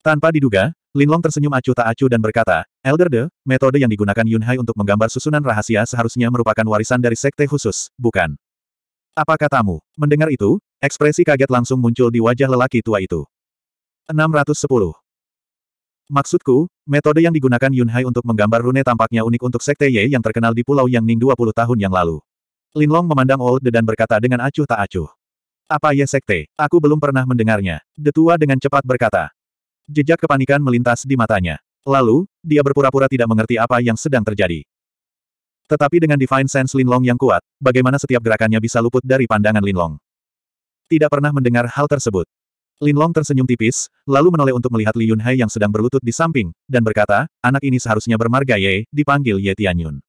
Tanpa diduga, Linlong tersenyum acuh tak acuh dan berkata, Elder De, metode yang digunakan Yun Hai untuk menggambar susunan rahasia seharusnya merupakan warisan dari sekte khusus, bukan? Apa katamu? Mendengar itu, ekspresi kaget langsung muncul di wajah lelaki tua itu. 610. Maksudku, metode yang digunakan Yun Hai untuk menggambar rune tampaknya unik untuk sekte Ye yang terkenal di Pulau Yang Ning 20 tahun yang lalu. Linlong memandang Old dan berkata dengan acuh tak acuh. Apa ya sekte? Aku belum pernah mendengarnya. tua dengan cepat berkata. Jejak kepanikan melintas di matanya. Lalu, dia berpura-pura tidak mengerti apa yang sedang terjadi. Tetapi dengan Divine Sense Linlong yang kuat, bagaimana setiap gerakannya bisa luput dari pandangan Linlong? Tidak pernah mendengar hal tersebut. Linlong tersenyum tipis, lalu menoleh untuk melihat Li Yunhai yang sedang berlutut di samping, dan berkata, anak ini seharusnya bermarga Ye, dipanggil Ye Tianyun.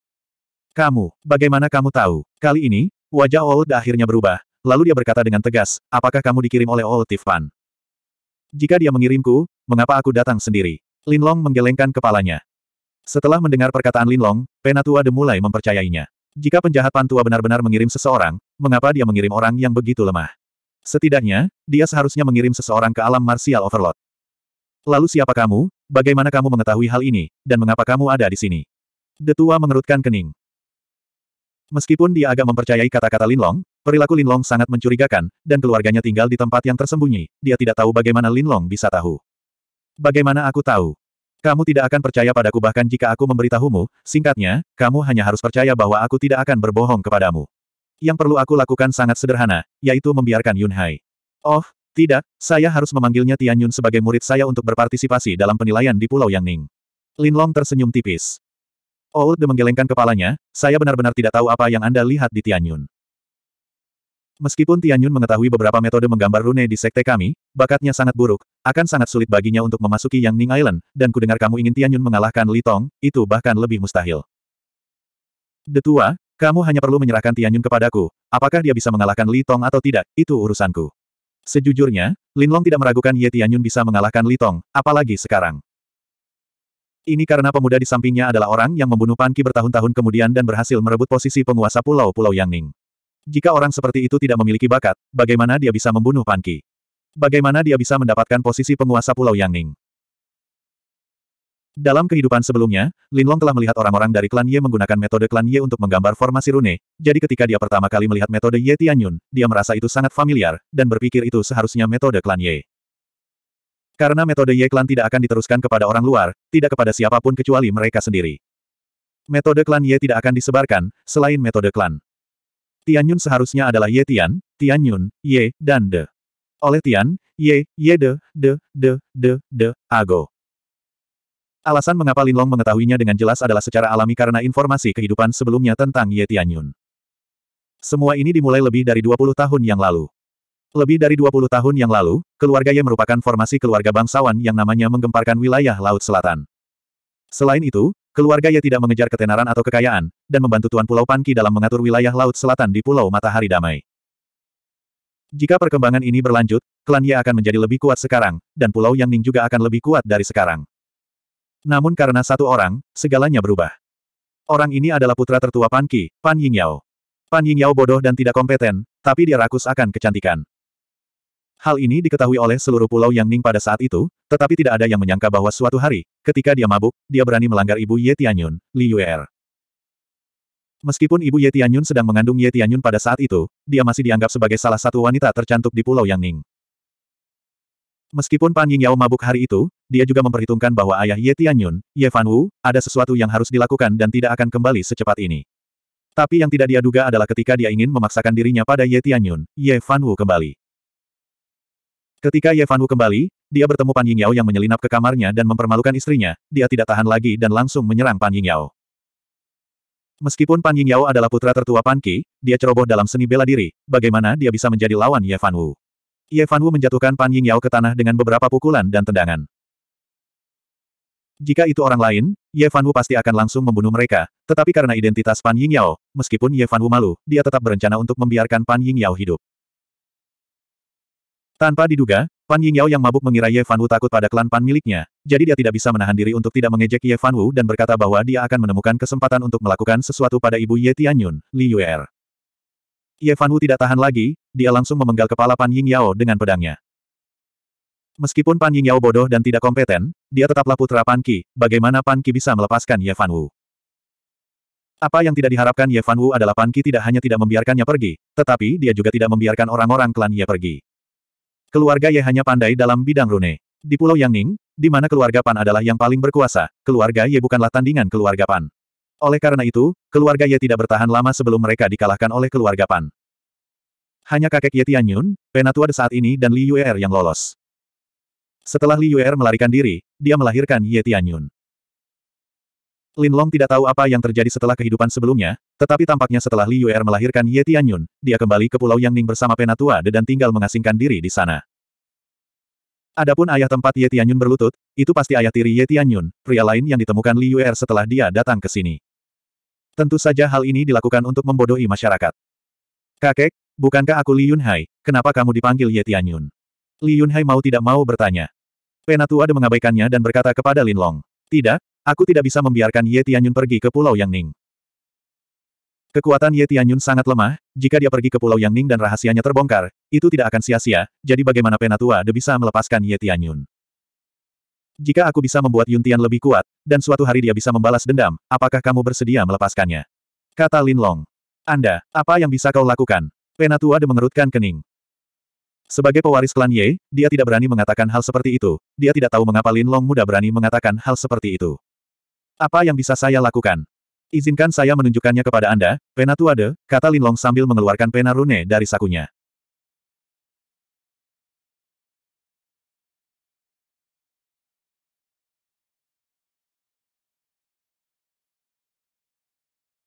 Kamu, bagaimana kamu tahu? Kali ini, wajah Old akhirnya berubah, lalu dia berkata dengan tegas, apakah kamu dikirim oleh Old Tifan? Jika dia mengirimku, mengapa aku datang sendiri? Linlong menggelengkan kepalanya. Setelah mendengar perkataan Linlong, Penatua De mulai mempercayainya. Jika penjahat Pantua benar-benar mengirim seseorang, mengapa dia mengirim orang yang begitu lemah? Setidaknya, dia seharusnya mengirim seseorang ke alam martial Overload. Lalu siapa kamu, bagaimana kamu mengetahui hal ini, dan mengapa kamu ada di sini? Detua mengerutkan kening. Meskipun dia agak mempercayai kata-kata Linlong, perilaku Linlong sangat mencurigakan, dan keluarganya tinggal di tempat yang tersembunyi, dia tidak tahu bagaimana Linlong bisa tahu. Bagaimana aku tahu? Kamu tidak akan percaya padaku bahkan jika aku memberitahumu, singkatnya, kamu hanya harus percaya bahwa aku tidak akan berbohong kepadamu. Yang perlu aku lakukan sangat sederhana, yaitu membiarkan Yun Hai. Oh, tidak, saya harus memanggilnya Tian Yun sebagai murid saya untuk berpartisipasi dalam penilaian di Pulau Yang Ning. Linlong tersenyum tipis. Old oh, menggelengkan kepalanya, saya benar-benar tidak tahu apa yang Anda lihat di Tianyun. Meskipun Tianyun mengetahui beberapa metode menggambar rune di sekte kami, bakatnya sangat buruk, akan sangat sulit baginya untuk memasuki Yang Ning Island, dan kudengar kamu ingin Tianyun mengalahkan Li Tong, itu bahkan lebih mustahil. tua, kamu hanya perlu menyerahkan Tianyun kepadaku, apakah dia bisa mengalahkan Li Tong atau tidak, itu urusanku. Sejujurnya, Linlong tidak meragukan Ye Tianyun bisa mengalahkan Li Tong, apalagi sekarang. Ini karena pemuda di sampingnya adalah orang yang membunuh Panki bertahun-tahun kemudian dan berhasil merebut posisi penguasa pulau-pulau Yangning. Jika orang seperti itu tidak memiliki bakat, bagaimana dia bisa membunuh Panki? Bagaimana dia bisa mendapatkan posisi penguasa pulau Yangning? Dalam kehidupan sebelumnya, Lin Long telah melihat orang-orang dari klan Ye menggunakan metode klan Ye untuk menggambar formasi rune, jadi ketika dia pertama kali melihat metode Ye Tianyun, dia merasa itu sangat familiar, dan berpikir itu seharusnya metode klan Ye. Karena metode Ye Klan tidak akan diteruskan kepada orang luar, tidak kepada siapapun kecuali mereka sendiri. Metode klan Ye tidak akan disebarkan, selain metode klan. Tianyun seharusnya adalah Ye Tian, Tianyun, Ye, dan De. Oleh Tian, Ye, Ye De, De, De, De, De, Ago. Alasan mengapa Lin Long mengetahuinya dengan jelas adalah secara alami karena informasi kehidupan sebelumnya tentang Ye Tianyun. Semua ini dimulai lebih dari 20 tahun yang lalu. Lebih dari 20 tahun yang lalu, keluarga Ye merupakan formasi keluarga bangsawan yang namanya menggemparkan wilayah Laut Selatan. Selain itu, keluarga Ye tidak mengejar ketenaran atau kekayaan, dan membantu Tuan Pulau Panki dalam mengatur wilayah Laut Selatan di Pulau Matahari Damai. Jika perkembangan ini berlanjut, klan Ye akan menjadi lebih kuat sekarang, dan Pulau Yang Ning juga akan lebih kuat dari sekarang. Namun karena satu orang, segalanya berubah. Orang ini adalah putra tertua Panki, Pan Yingyao. Pan Yingyao bodoh dan tidak kompeten, tapi dia rakus akan kecantikan. Hal ini diketahui oleh seluruh pulau yang Ning pada saat itu, tetapi tidak ada yang menyangka bahwa suatu hari, ketika dia mabuk, dia berani melanggar ibu Ye Tianyun, Li Yuer. Meskipun ibu Ye Tianyun sedang mengandung Ye Tianyun pada saat itu, dia masih dianggap sebagai salah satu wanita tercantik di pulau yang Ning. Meskipun Pan Ying Yao mabuk hari itu, dia juga memperhitungkan bahwa ayah Ye Tianyun, Ye Fan Wu, ada sesuatu yang harus dilakukan dan tidak akan kembali secepat ini. Tapi yang tidak dia duga adalah ketika dia ingin memaksakan dirinya pada Ye Tianyun, Ye Fan Wu kembali. Ketika Ye Fanwu kembali, dia bertemu Pan Yingyao yang menyelinap ke kamarnya dan mempermalukan istrinya, dia tidak tahan lagi dan langsung menyerang Pan Yingyao. Meskipun Pan Yingyao adalah putra tertua Pan Ki, dia ceroboh dalam seni bela diri, bagaimana dia bisa menjadi lawan Ye Fanwu. Ye Fanwu menjatuhkan Pan Yingyao ke tanah dengan beberapa pukulan dan tendangan. Jika itu orang lain, Ye Fanwu pasti akan langsung membunuh mereka, tetapi karena identitas Pan Yingyao, meskipun Ye Fanwu malu, dia tetap berencana untuk membiarkan Pan Yingyao hidup. Tanpa diduga, Pan Yingyao yang mabuk mengira Ye Fan Wu takut pada klan Pan miliknya, jadi dia tidak bisa menahan diri untuk tidak mengejek Ye Fan Wu dan berkata bahwa dia akan menemukan kesempatan untuk melakukan sesuatu pada ibu Ye Tianyun, Li Yuer. Ye Fan Wu tidak tahan lagi, dia langsung memenggal kepala Pan Yingyao dengan pedangnya. Meskipun Pan Yingyao bodoh dan tidak kompeten, dia tetaplah putra Pan Ki. bagaimana Pan Ki bisa melepaskan Ye Fan Wu? Apa yang tidak diharapkan Ye Fan Wu adalah Pan Ki tidak hanya tidak membiarkannya pergi, tetapi dia juga tidak membiarkan orang-orang klan Ye pergi. Keluarga Ye hanya pandai dalam bidang rune. Di Pulau Yangning, di mana keluarga Pan adalah yang paling berkuasa, keluarga Ye bukanlah tandingan keluarga Pan. Oleh karena itu, keluarga Ye tidak bertahan lama sebelum mereka dikalahkan oleh keluarga Pan. Hanya kakek Ye Tianyun, Penatua de saat ini dan Li Yuer yang lolos. Setelah Li Yuer melarikan diri, dia melahirkan Ye Tianyun. Lin Long tidak tahu apa yang terjadi setelah kehidupan sebelumnya, tetapi tampaknya setelah Li Yuer melahirkan Ye Tianyun, dia kembali ke Pulau Yangning bersama Penatua dan tinggal mengasingkan diri di sana. Adapun ayah tempat Ye Tianyun berlutut, itu pasti ayah tiri Ye Tianyun, pria lain yang ditemukan Li Yuer setelah dia datang ke sini. Tentu saja hal ini dilakukan untuk membodohi masyarakat. Kakek, bukankah aku Li Yunhai, kenapa kamu dipanggil Ye Tianyun? Li Yunhai mau tidak mau bertanya. Penatua mengabaikannya dan berkata kepada Lin Long, tidak, Aku tidak bisa membiarkan Ye Tianyun pergi ke Pulau Yang Ning. Kekuatan Ye Tianyun sangat lemah, jika dia pergi ke Pulau Yang Ning dan rahasianya terbongkar, itu tidak akan sia-sia, jadi bagaimana Penatua De bisa melepaskan Ye Tianyun. Jika aku bisa membuat Yun Tian lebih kuat, dan suatu hari dia bisa membalas dendam, apakah kamu bersedia melepaskannya? Kata Lin Long. Anda, apa yang bisa kau lakukan? Penatua de mengerutkan kening. Sebagai pewaris klan Ye, dia tidak berani mengatakan hal seperti itu. Dia tidak tahu mengapa Lin Long mudah berani mengatakan hal seperti itu. Apa yang bisa saya lakukan? Izinkan saya menunjukkannya kepada Anda, Penatuade, kata Linlong sambil mengeluarkan pena rune dari sakunya.